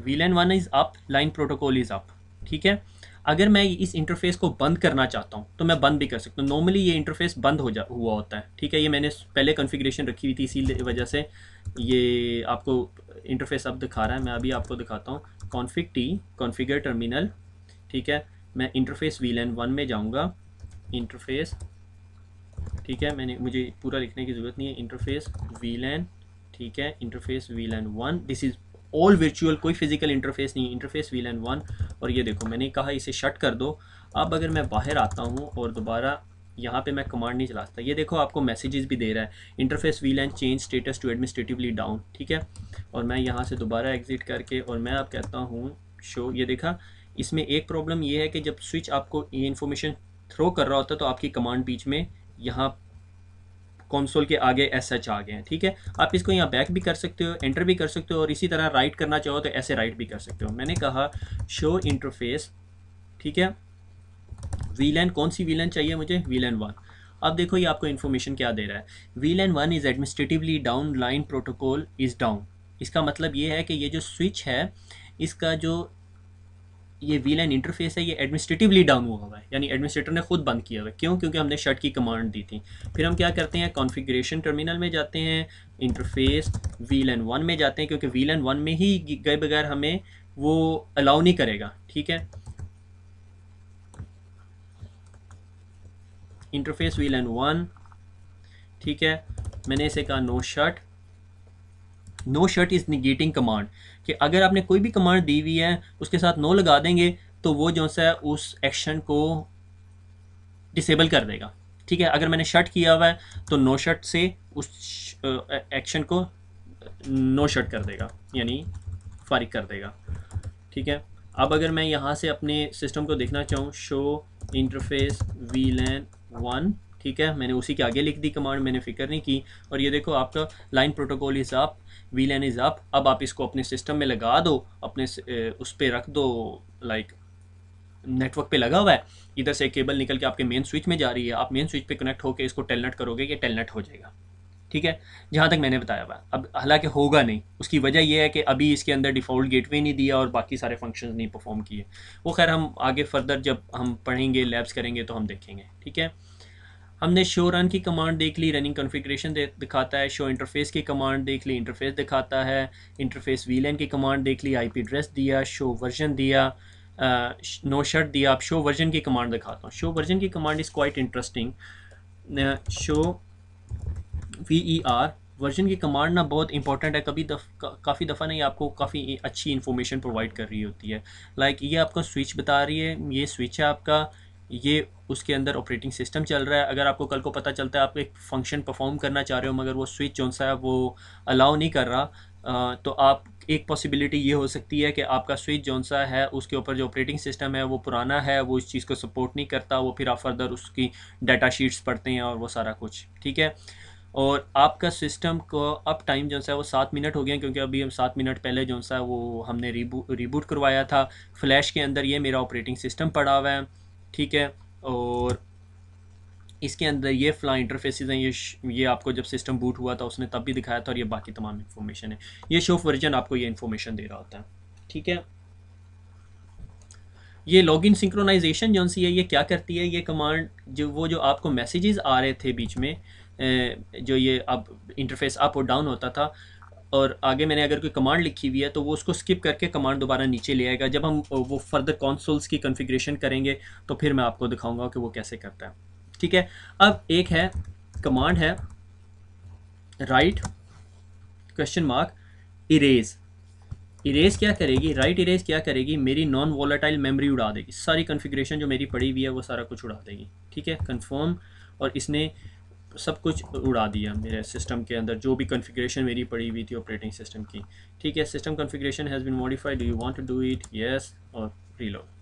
VLAN one is up line protocol is up ठीक है अगर मैं इस इंटरफेस को बंद करना चाहता हूँ तो मैं बंद भी कर सकता हूँ नॉर्मली ये इंटरफेस बंद हो जा हुआ होता है ठीक है ये मैंने पहले कॉन्फ़िगरेशन रखी हुई थी इसी वजह से ये आपको इंटरफेस अब दिखा रहा है मैं अभी आपको दिखाता हूँ कॉन्फिग टी कॉन्फिगर टर्मिनल ठीक है मैं इंटरफेस वी लैन वन में जाऊँगा इंटरफेस ठीक है मैंने मुझे पूरा लिखने की ज़रूरत नहीं है इंटरफेस वी लैन ठीक है interface VLAN one this is all virtual कोई फिजिकल इंटरफेस नहीं इंटरफेस वी एंड वन और ये देखो मैंने कहा इसे शट कर दो अब अगर मैं बाहर आता हूँ और दोबारा यहाँ पे मैं कमांड नहीं चला सकता ये देखो आपको मैसेजेस भी दे रहा है इंटरफेस वी एंड change status to administratively down ठीक है और मैं यहाँ से दोबारा एग्जिट करके और मैं आप कहता हूँ शो ये देखा इसमें एक प्रॉब्लम ये है कि जब स्विच आपको ये इन्फॉर्मेशन थ्रो कर रहा होता है तो आपकी कमांड बीच में यहाँ कॉन्सोल के आगे एस एच आ गए हैं ठीक है आप इसको यहाँ बैक भी कर सकते हो एंटर भी कर सकते हो और इसी तरह राइट करना चाहो तो ऐसे राइट भी कर सकते हो मैंने कहा शो इंटरफेस ठीक है वी लैन कौन सी वी लैन चाहिए मुझे वी लैन वन अब देखो ये आपको इन्फॉर्मेशन क्या दे रहा है VLAN one is administratively down line protocol is down इसका मतलब ये है कि ये जो स्विच है इसका जो ये वी इंटरफेस है ये एडमिनिस्ट्रेटिवली डाउन हुआ हुआ है यानी एडमिनिस्ट्रेटर ने खुद बंद किया हुआ है क्यों क्योंकि हमने शर्ट की कमांड दी थी फिर हम क्या करते हैं कॉन्फ़िगरेशन टर्मिनल में जाते हैं इंटरफेस वी लाइन वन में जाते हैं क्योंकि वी लाइन वन में ही गए बगैर हमें वो अलाउ नहीं करेगा ठीक है इंटरफेस वी लाइन वन ठीक है मैंने इसे कहा no shut no shut is negating command कि अगर आपने कोई भी कमांड दी हुई है उसके साथ नो लगा देंगे तो वो जो सा है उस एक्शन को डिसेबल कर देगा ठीक है अगर मैंने शर्ट किया हुआ है तो नो शर्ट से उस एक्शन को नो शर्ट कर देगा यानी फारिक कर देगा ठीक है अब अगर मैं यहाँ से अपने सिस्टम को देखना चाहूँ show interface VLAN one ठीक है मैंने उसी के आगे लिख दी कमांड मैंने फिक्र नहीं की और ये देखो आपका line protocol is up VLAN is up अब आप इसको अपने सिस्टम में लगा दो अपने उस पर रख दो लाइक नेटवर्क पे लगा हुआ है इधर से केबल निकल के आपके मेन स्विच में जा रही है आप मेन स्विच पे कनेक्ट होकर इसको टेलनेट करोगे ये टेलनेट हो जाएगा ठीक है जहाँ तक मैंने बताया हुआ अब हालांकि होगा नहीं उसकी वजह यह है कि अभी इसके अंदर डिफ़ॉल्ट गेटवे नहीं दिया और बाकी सारे फंक्शन नहीं परफॉर्म किए वो खैर हम आगे फर्दर जब हम पढ़ेंगे लैब्स करेंगे तो हम देखेंगे ठीक है हमने शो रन की कमांड देख ली रनिंग कॉन्फ़िगरेशन दिखाता है शो इंटरफेस की कमांड देख ली इंटरफेस दिखाता है इंटरफेस वीलैन की कमांड देख ली आईपी एड्रेस दिया शो वर्जन दिया नो शर्ट दिया आप शो वर्जन की कमांड दिखाता हूँ शो वर्जन की command is quite interesting show V E R version की कमांड ना बहुत इंपॉर्टेंट है कभी दफ का, काफ़ी दफ़ा नहीं आपको काफ़ी अच्छी इन्फॉर्मेशन प्रोवाइड कर रही होती है लाइक like ये आपका स्विच बता रही है ये स्विच है आपका ये उसके अंदर ऑपरेटिंग सिस्टम चल रहा है अगर आपको कल को पता चलता है आप एक फंक्शन परफॉर्म करना चाह रहे हो मगर वो स्विच जो सा है वो अलाउ नहीं कर रहा तो आप एक पॉसिबिलिटी ये हो सकती है कि आपका स्विच जो सा है उसके ऊपर जो ऑपरेटिंग सिस्टम है वो पुराना है वो इस चीज़ को सपोर्ट नहीं करता वो फिर आप फर्दर उसकी डाटा शीट्स पढ़ते हैं और वो सारा कुछ ठीक है और आपका सिस्टम को अब टाइम जो सा है वो सात मिनट हो गया क्योंकि अभी हम सात मिनट पहले जो सा है वो हमने रिबू रिबूट करवाया था फ्लैश के अंदर ये मेरा ऑपरेटिंग सिस्टम पड़ा हुआ है ठीक है और इसके अंदर ये फ्लाई इंटरफेसिस हैं ये ये आपको जब सिस्टम बूट हुआ था उसने तब भी दिखाया था और ये बाकी तमाम इन्फॉर्मेशन है ये शो वर्जन आपको ये इन्फॉर्मेशन दे रहा होता है ठीक है ये लॉग इन सिंक्रोनाइजेशन जो सी है ये क्या करती है ये कमांड जो वो जो आपको मैसेजेस आ रहे थे बीच में जो ये अब इंटरफेस अप और डाउन होता था और आगे मैंने अगर कोई कमांड लिखी हुई है तो वो उसको स्किप करके कमांड दोबारा नीचे ले आएगा जब हम वो फर्दर कॉन्सोल्स की कन्फिग्रेशन करेंगे तो फिर मैं आपको दिखाऊंगा कि वो कैसे करता है ठीक है अब एक है कमांड है write question mark erase erase क्या करेगी राइट right इरेज क्या करेगी मेरी नॉन वॉलेटाइल मेमोरी उड़ा देगी सारी कन्फिग्रेशन जो मेरी पड़ी हुई है वो सारा कुछ उड़ा देगी ठीक है कन्फर्म और इसने सब कुछ उड़ा दिया मेरे सिस्टम के अंदर जो भी कॉन्फ़िगरेशन मेरी पड़ी हुई थी ऑपरेटिंग सिस्टम की ठीक है system configuration has been modified do you want to do it yes और रीलोड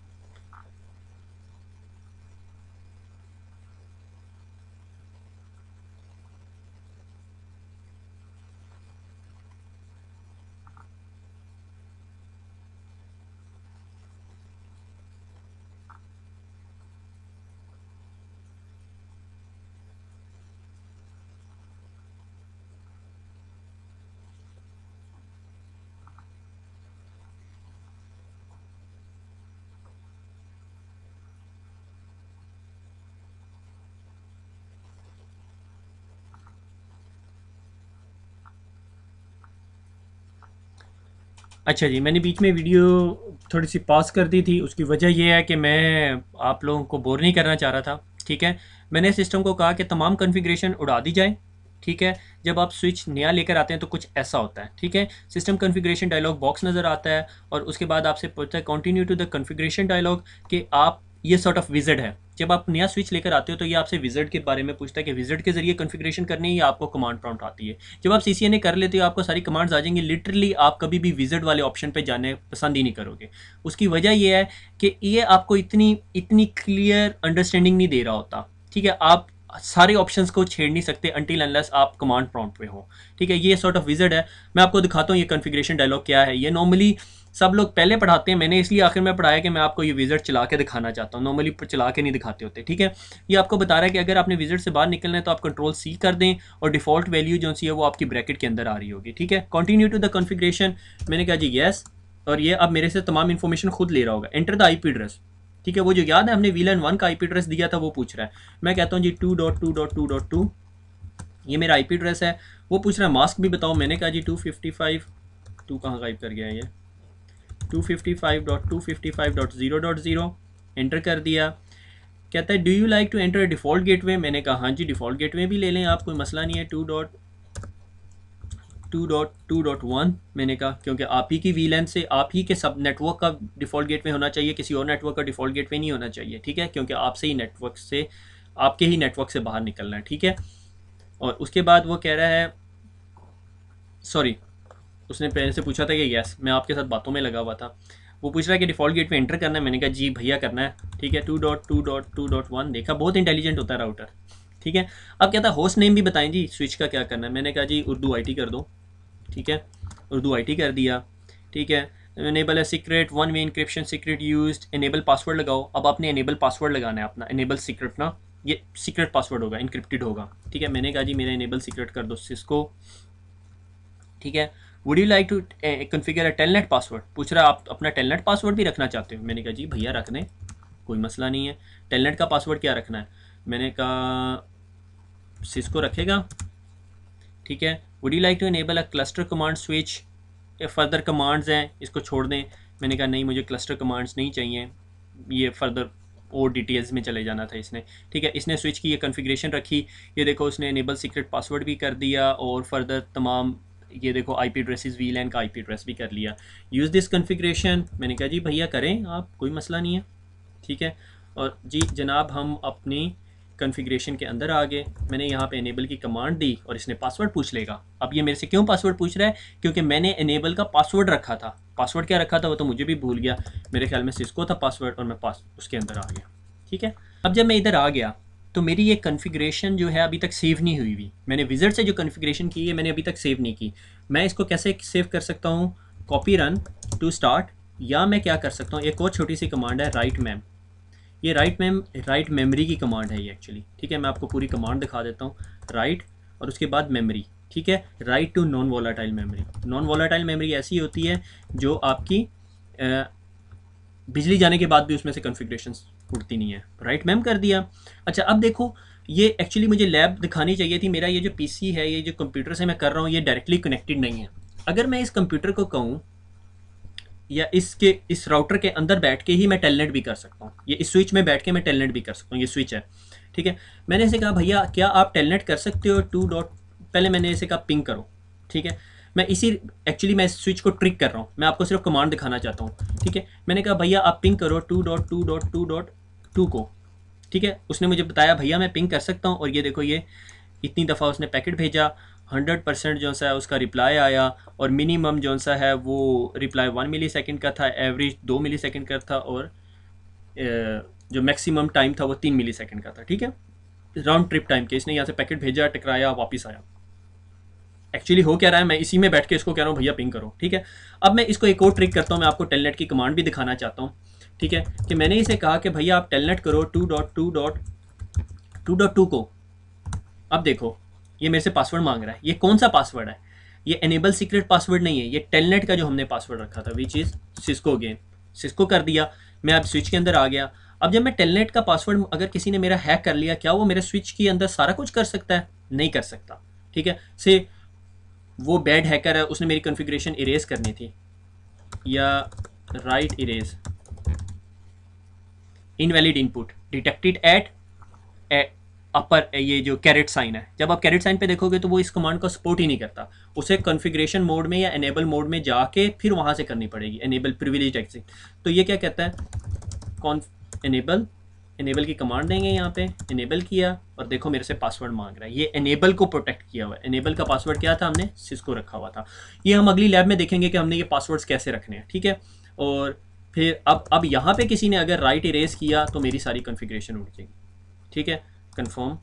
अच्छा जी मैंने बीच में वीडियो थोड़ी सी पॉज कर दी थी उसकी वजह यह है कि मैं आप लोगों को बोर नहीं करना चाह रहा था ठीक है मैंने सिस्टम को कहा कि तमाम कन्फिग्रेशन उड़ा दी जाए ठीक है जब आप स्विच नया लेकर आते हैं तो कुछ ऐसा होता है ठीक है सिस्टम कन्फिग्रेशन डायलॉग बॉक्स नज़र आता है और उसके बाद आपसे पूछता है continue to the configuration dialog कि आप ये सॉर्ट ऑफ विजिट है जब आप नया स्विच लेकर आते हो तो ये आपसे विजिट के बारे में पूछता है कि विजिट के जरिए कॉन्फ़िगरेशन करनी है या आपको कमांड प्रॉम्प्ट आती है जब आप सी कर लेते हो तो आपको सारी कमांड्स आ जाएंगी लिटरली आप कभी भी विजिट वाले ऑप्शन पे जाने पसंद ही नहीं करोगे उसकी वजह यह है कि ये आपको इतनी इतनी क्लियर अंडरस्टैंडिंग नहीं दे रहा होता ठीक है आप सारे ऑप्शन को छेड़ नहीं सकते अंटिल अनलेस आप कमांड प्रॉम्प्ट पे हो ठीक है ये सॉर्ट ऑफ विजिट है मैं आपको दिखाता हूँ ये कन्फिग्रेशन डायलॉग क्या है ये नॉर्मली सब लोग पहले पढ़ाते हैं मैंने इसलिए आखिर में पढ़ाया कि मैं आपको ये विजिट चला के दिखाना चाहता हूँ नॉर्मली चला के नहीं दिखाते होते ठीक है ये आपको बता रहा है कि अगर आपने विजिट से बाहर निकलना है तो आप कंट्रोल सी कर दें और डिफॉल्ट वैल्यू जो सी है वो आपकी ब्रैकेट के अंदर आ रही होगी ठीक है कंटिन्यू टू द कन्फिग्रेशन मैंने कहा जी येस और ये अब मेरे से तमाम इन्फॉर्मेशन खुद ले रहा होगा एंटर द आई एड्रेस ठीक है वो जो याद है हमने वीलन वन का आई एड्रेस दिया था वो पूछ रहा है मैं कहता हूँ जी two dot two two dot two ये मेरा आई एड्रेस है वो पूछ रहा है मास्क भी बताओ मैंने कहा जी टू फिफ्टी फाइव टू कहाँ गाइप कर गया ये 255.255.0.0 एंटर कर दिया कहता है do you like to enter default gateway मैंने कहा हाँ जी डिफ़ॉल्ट गेटवे भी ले लें आप कोई मसला नहीं है two dot two dot two dot one मैंने कहा क्योंकि आप ही की वी लेंथ से आप ही के सब नेटवर्क का डिफ़ॉल्ट गेटवे होना चाहिए किसी और नेटवर्क का डिफ़ॉल्ट गेटवे नहीं होना चाहिए ठीक है क्योंकि आपसे ही नेटवर्क से आपके ही नेटवर्क से बाहर निकलना है ठीक है और उसके बाद वो कह रहा है सॉरी उसने पहले से पूछा था कि यस मैं आपके साथ बातों में लगा हुआ था वो पूछ रहा है कि डिफ़ॉल्ट गेट पे एंटर करना है मैंने कहा जी भैया करना है ठीक है two dot two dot two dot one देखा बहुत इंटेलिजेंट होता है राउटर ठीक है अब क्या था होस्ट नेम भी बताएं जी स्विच का क्या करना है मैंने कहा जी उर्दू आई कर दो ठीक है उर्दू आई कर दिया ठीक है इनेबल है secret one way encryption secret use enable password लगाओ अब आपने इनेबल पासवर्ड लगाना है अपना इनेबल सीक्रेट ना ये सीक्रेट पासवर्ड होगा इनक्रिप्टिड होगा ठीक है मैंने कहा जी मेरा इनेबल सीक्रेट कर दो सिस्को ठीक है would you like to configure a telnet password पूछ रहा आप अपना टेलनेट पासवर्ड भी रखना चाहते हो मैंने कहा जी भैया रख दें कोई मसला नहीं है टेलनेट का पासवर्ड क्या रखना है मैंने कहा सिस्को रखेगा ठीक है would you like to enable a cluster command switch further commands हैं इसको छोड़ दें मैंने कहा नहीं मुझे क्लस्टर कमांड्स नहीं चाहिए ये फर्दर और डिटेल्स में चले जाना था इसने ठीक है इसने स्विच की ये कन्फिग्रेशन रखी ये देखो उसने इनेबल सीक्रेट पासवर्ड भी कर दिया और फर्दर तमाम ये देखो I P addresses VLAN का आई पी ड्रेस भी कर लिया यूज़ दिस कन्फिग्रेशन मैंने कहा जी भैया करें आप कोई मसला नहीं है ठीक है और जी जनाब हम अपनी कन्फिग्रेशन के अंदर आ गए मैंने यहाँ पे इनेबल की कमांड दी और इसने पासवर्ड पूछ लेगा अब ये मेरे से क्यों पासवर्ड पूछ रहा है क्योंकि मैंने इनेबल का पासवर्ड रखा था पासवर्ड क्या रखा था वो तो मुझे भी भूल गया मेरे ख्याल में सिस्को था पासवर्ड और मैं पास उसके अंदर आ गया ठीक है अब जब मैं इधर आ गया तो मेरी ये कन्फिग्रेशन जो है अभी तक सेव नहीं हुई हुई मैंने विजट से जो कन्फिग्रेशन की है मैंने अभी तक सेव नहीं की मैं इसको कैसे सेव कर सकता हूँ कॉपी रन टू स्टार्ट या मैं क्या कर सकता हूँ एक और छोटी सी कमांड है राइट मैम ये राइट मैम राइट मेमरी की कमांड है ये एक्चुअली ठीक है मैं आपको पूरी कमांड दिखा देता हूँ राइट और उसके बाद मेमरी ठीक है write to non volatile memory non volatile memory ऐसी होती है जो आपकी बिजली जाने के बाद भी उसमें से कन्फिग्रेशन उड़ती नहीं है राइट मैम कर दिया अच्छा अब देखो ये एक्चुअली मुझे लैब दिखानी चाहिए थी मेरा ये जो पी है ये जो कंप्यूटर से मैं कर रहा हूँ ये डायरेक्टली कनेक्टेड नहीं है अगर मैं इस कंप्यूटर को कहूँ या इसके इस राउटर के अंदर बैठ के ही मैं टेलनेट भी कर सकता हूँ ये इस स्विच में बैठ के मैं टेलनेट भी कर सकता हूँ ये स्विच है ठीक है मैंने इसे कहा भैया क्या आप टेलनेट कर सकते हो टू डॉट पहले मैंने इसे कहा पिंग करो ठीक है मैं इसी एक्चुअली मैं स्विच को ट्रिक कर रहा हूँ मैं आपको सिर्फ कमांड दिखाना चाहता हूँ ठीक है मैंने कहा भैया आप पिंक करो two dot two dot two dot two को ठीक है उसने मुझे बताया भैया मैं पिंक कर सकता हूँ और ये देखो ये इतनी दफ़ा उसने पैकेट भेजा हंड्रेड परसेंट जो सा है उसका रिप्लाई आया और मिनिमम जो सा है वो रिप्लाई वन मिली सेकेंड का था एवरेज दो मिली सेकेंड का था और जो मैक्सिमम टाइम था वो तीन मिली सेकेंड का था ठीक है राउंड ट्रिप टाइम के इसने यहाँ से पैकेट भेजा टकराया वापस आया एक्चुअली हो क्या रहा है मैं इसी में बैठ के इसको कह रहा हूँ भैया पिंग करो ठीक है अब मैं इसको एक और ट्रिक करता हूँ मैं आपको टेलनेट की कमांड भी दिखाना चाहता हूँ ठीक है कि मैंने इसे कहा कि भैया आप टेलनेट करो two dot two dot two dot two को अब देखो ये मेरे से पासवर्ड मांग रहा है ये कौन सा पासवर्ड है ये एनेबल सीक्रेट पासवर्ड नहीं है ये टेलनेट का जो हमने पासवर्ड रखा था विच इज़ सिस्को गेम सिस्को कर दिया मैं अब स्विच के अंदर आ गया अब जब मैं टेलनेट का पासवर्ड अगर किसी ने मेरा हैक कर लिया क्या वो मेरे स्विच के अंदर सारा कुछ कर सकता है नहीं कर सकता ठीक है से वो बैड हैकर है उसने मेरी कॉन्फ़िगरेशन इरेज करनी थी या write erase invalid input detected at upper ये जो कैरेट साइन है जब आप कैरेट साइन पे देखोगे तो वो इस कमांड को सपोर्ट ही नहीं करता उसे कॉन्फ़िगरेशन मोड में या एनेबल मोड में जाके फिर वहाँ से करनी पड़ेगी एनेबल प्रिविलेज एक्सिट तो ये क्या कहता है कॉन एनेबल इनेबल की कमांड देंगे यहाँ पे इनेबल किया और देखो मेरे से पासवर्ड मांग रहा है ये इनेबल को प्रोटेक्ट किया हुआ है इनेबल का पासवर्ड क्या था हमने सिस्को रखा हुआ था ये हम अगली लैब में देखेंगे कि हमने ये पासवर्ड्स कैसे रखने हैं ठीक है और फिर अब अब यहाँ पे किसी ने अगर राइट इरेज किया तो मेरी सारी कन्फिग्रेशन उठ जाएगी ठीक है confirm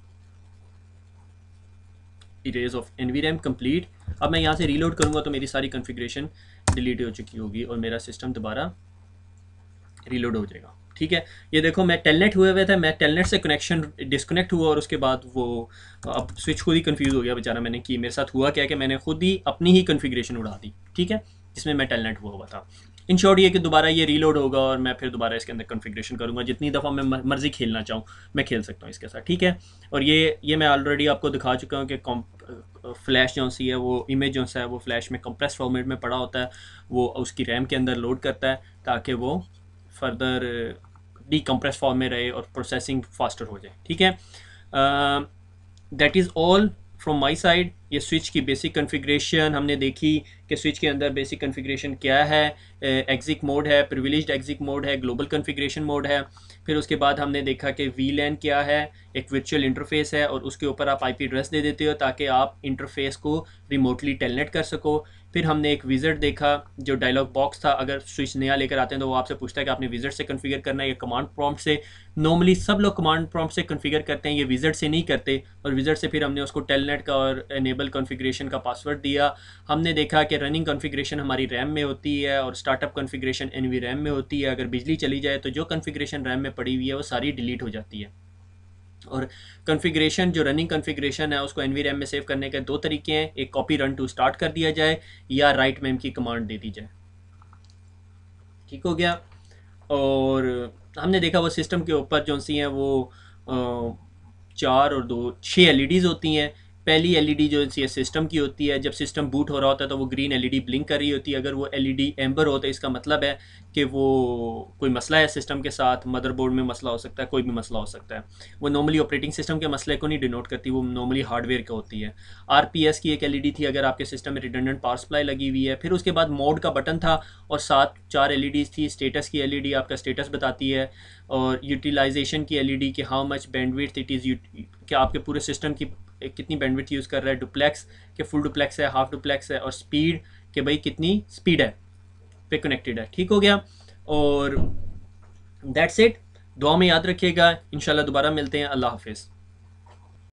erase of RAM complete अब मैं यहाँ से रीलोड करूँगा तो मेरी सारी कन्फिग्रेशन डिलीट हो चुकी होगी और मेरा सिस्टम दोबारा रीलोड हो जाएगा ठीक है ये देखो मैं टेलनेट हुए हुए थे मैं टेलनेट से कनेक्शन डिस्कनेक्ट हुआ और उसके बाद वो अब स्विच खुद ही कन्फ्यूज़ हो गया बेचारा मैंने कि मेरे साथ हुआ क्या कि मैंने खुद ही अपनी ही कन्फिग्रेशन उड़ा दी ठीक है जिसमें मैं टेलनेट हुआ हुआ था इन शॉर्ट ये कि दोबारा ये रीलोड होगा और मैं फिर दोबारा इसके अंदर कन्फिग्रेशन करूँगा जितनी दफ़ा मैं मर्ज़ी खेलना चाहूँ मैं खेल सकता हूँ इसके साथ ठीक है और ये ये मैं ऑलरेडी आपको दिखा चुका हूँ कि फ्लैश जो सी है वो इमेज जो सा है वो फ्लैश में कंप्रेस फॉर्मेट में पड़ा होता है वो उसकी रैम के अंदर लोड करता है ताकि वो फर्दर डिकम्प्रेस फॉर्म में रहे और प्रोसेसिंग फास्टर हो जाए ठीक है that is all from my side ये स्विच की बेसिक कन्फिग्रेशन हमने देखी कि स्विच के अंदर बेसिक कन्फिग्रेशन क्या है एग्जिक uh, मोड है प्रिविलेज एग्जिक मोड है ग्लोबल कन्फिग्रेशन मोड है फिर उसके बाद हमने देखा कि वी लैन क्या है एक वर्चुअल इंटरफेस है और उसके ऊपर आप आईपी एड्रेस दे देते हो ताकि आप इंटरफेस को रिमोटली टेलनेट कर सको फिर हमने एक विजिट देखा जो डायलॉग बॉक्स था अगर स्विच नया लेकर आते हैं तो वो आपसे पूछता है कि आपने विजिट से कन्फिगर करना है या कमांड प्रॉम्प्ट से नॉर्मली सब लोग कमांड प्रॉम्प्ट से कन्फिगर करते हैं ये विजिट से नहीं करते और विजिट से फिर हमने उसको टेलनेट का और एनेबल कॉन्फ़िगरेशन का पासवर्ड दिया हमने देखा कि रनिंग कॉन्फ़िगरेशन हमारी रैम में होती है और स्टार्टअप कॉन्फ़िगरेशन एनवी रैम में होती है अगर बिजली चली जाए तो जो कॉन्फ़िगरेशन रैम में पड़ी हुई है वो सारी डिलीट हो जाती है और कॉन्फ़िगरेशन जो रनिंग कॉन्फ़िगरेशन है उसको एनवी रैम में सेव करने के दो तरीके हैं एक कॉपी रन टू स्टार्ट कर दिया जाए या राइट मैम की कमांड दे दी जाए ठीक हो गया और हमने देखा वो सिस्टम के ऊपर जो सी हैं वो चार और दो छः एल e होती हैं पहली एलईडी e जो सी है सिस्टम की होती है जब सिस्टम बूट हो रहा होता है तो वो ग्रीन एलईडी ब्लिंक कर रही होती है अगर वो एलईडी एम्बर e हो तो इसका मतलब है कि वो कोई मसला है सिस्टम के साथ मदरबोर्ड में मसला हो सकता है कोई भी मसला हो सकता है वो नॉर्मली ऑपरेटिंग सिस्टम के मसले को नहीं डिनोट करती वो नॉर्मली हार्डवेयर का होती है आर की एक एल थी अगर आपके सिस्टम में रिडेंडेंट पावर सप्लाई लगी हुई है फिर उसके बाद मोड का बटन था और साथ चार एल थी स्टेटस की एल आपका स्टेटस बताती है और यूटिलाइजेशन की एल कि how much bandwidth it is कि आपके पूरे सिस्टम की कितनी बैंडविड्थ यूज़ कर रहा है डुप्लेक्स के फुल डुप्लेक्स है हाफ डुप्लेक्स है और स्पीड कि भाई कितनी स्पीड है पे कनेक्टेड है ठीक हो गया और दैट्स इट दुआ में याद रखिएगा इनशाला दोबारा मिलते हैं अल्लाह हाफिज़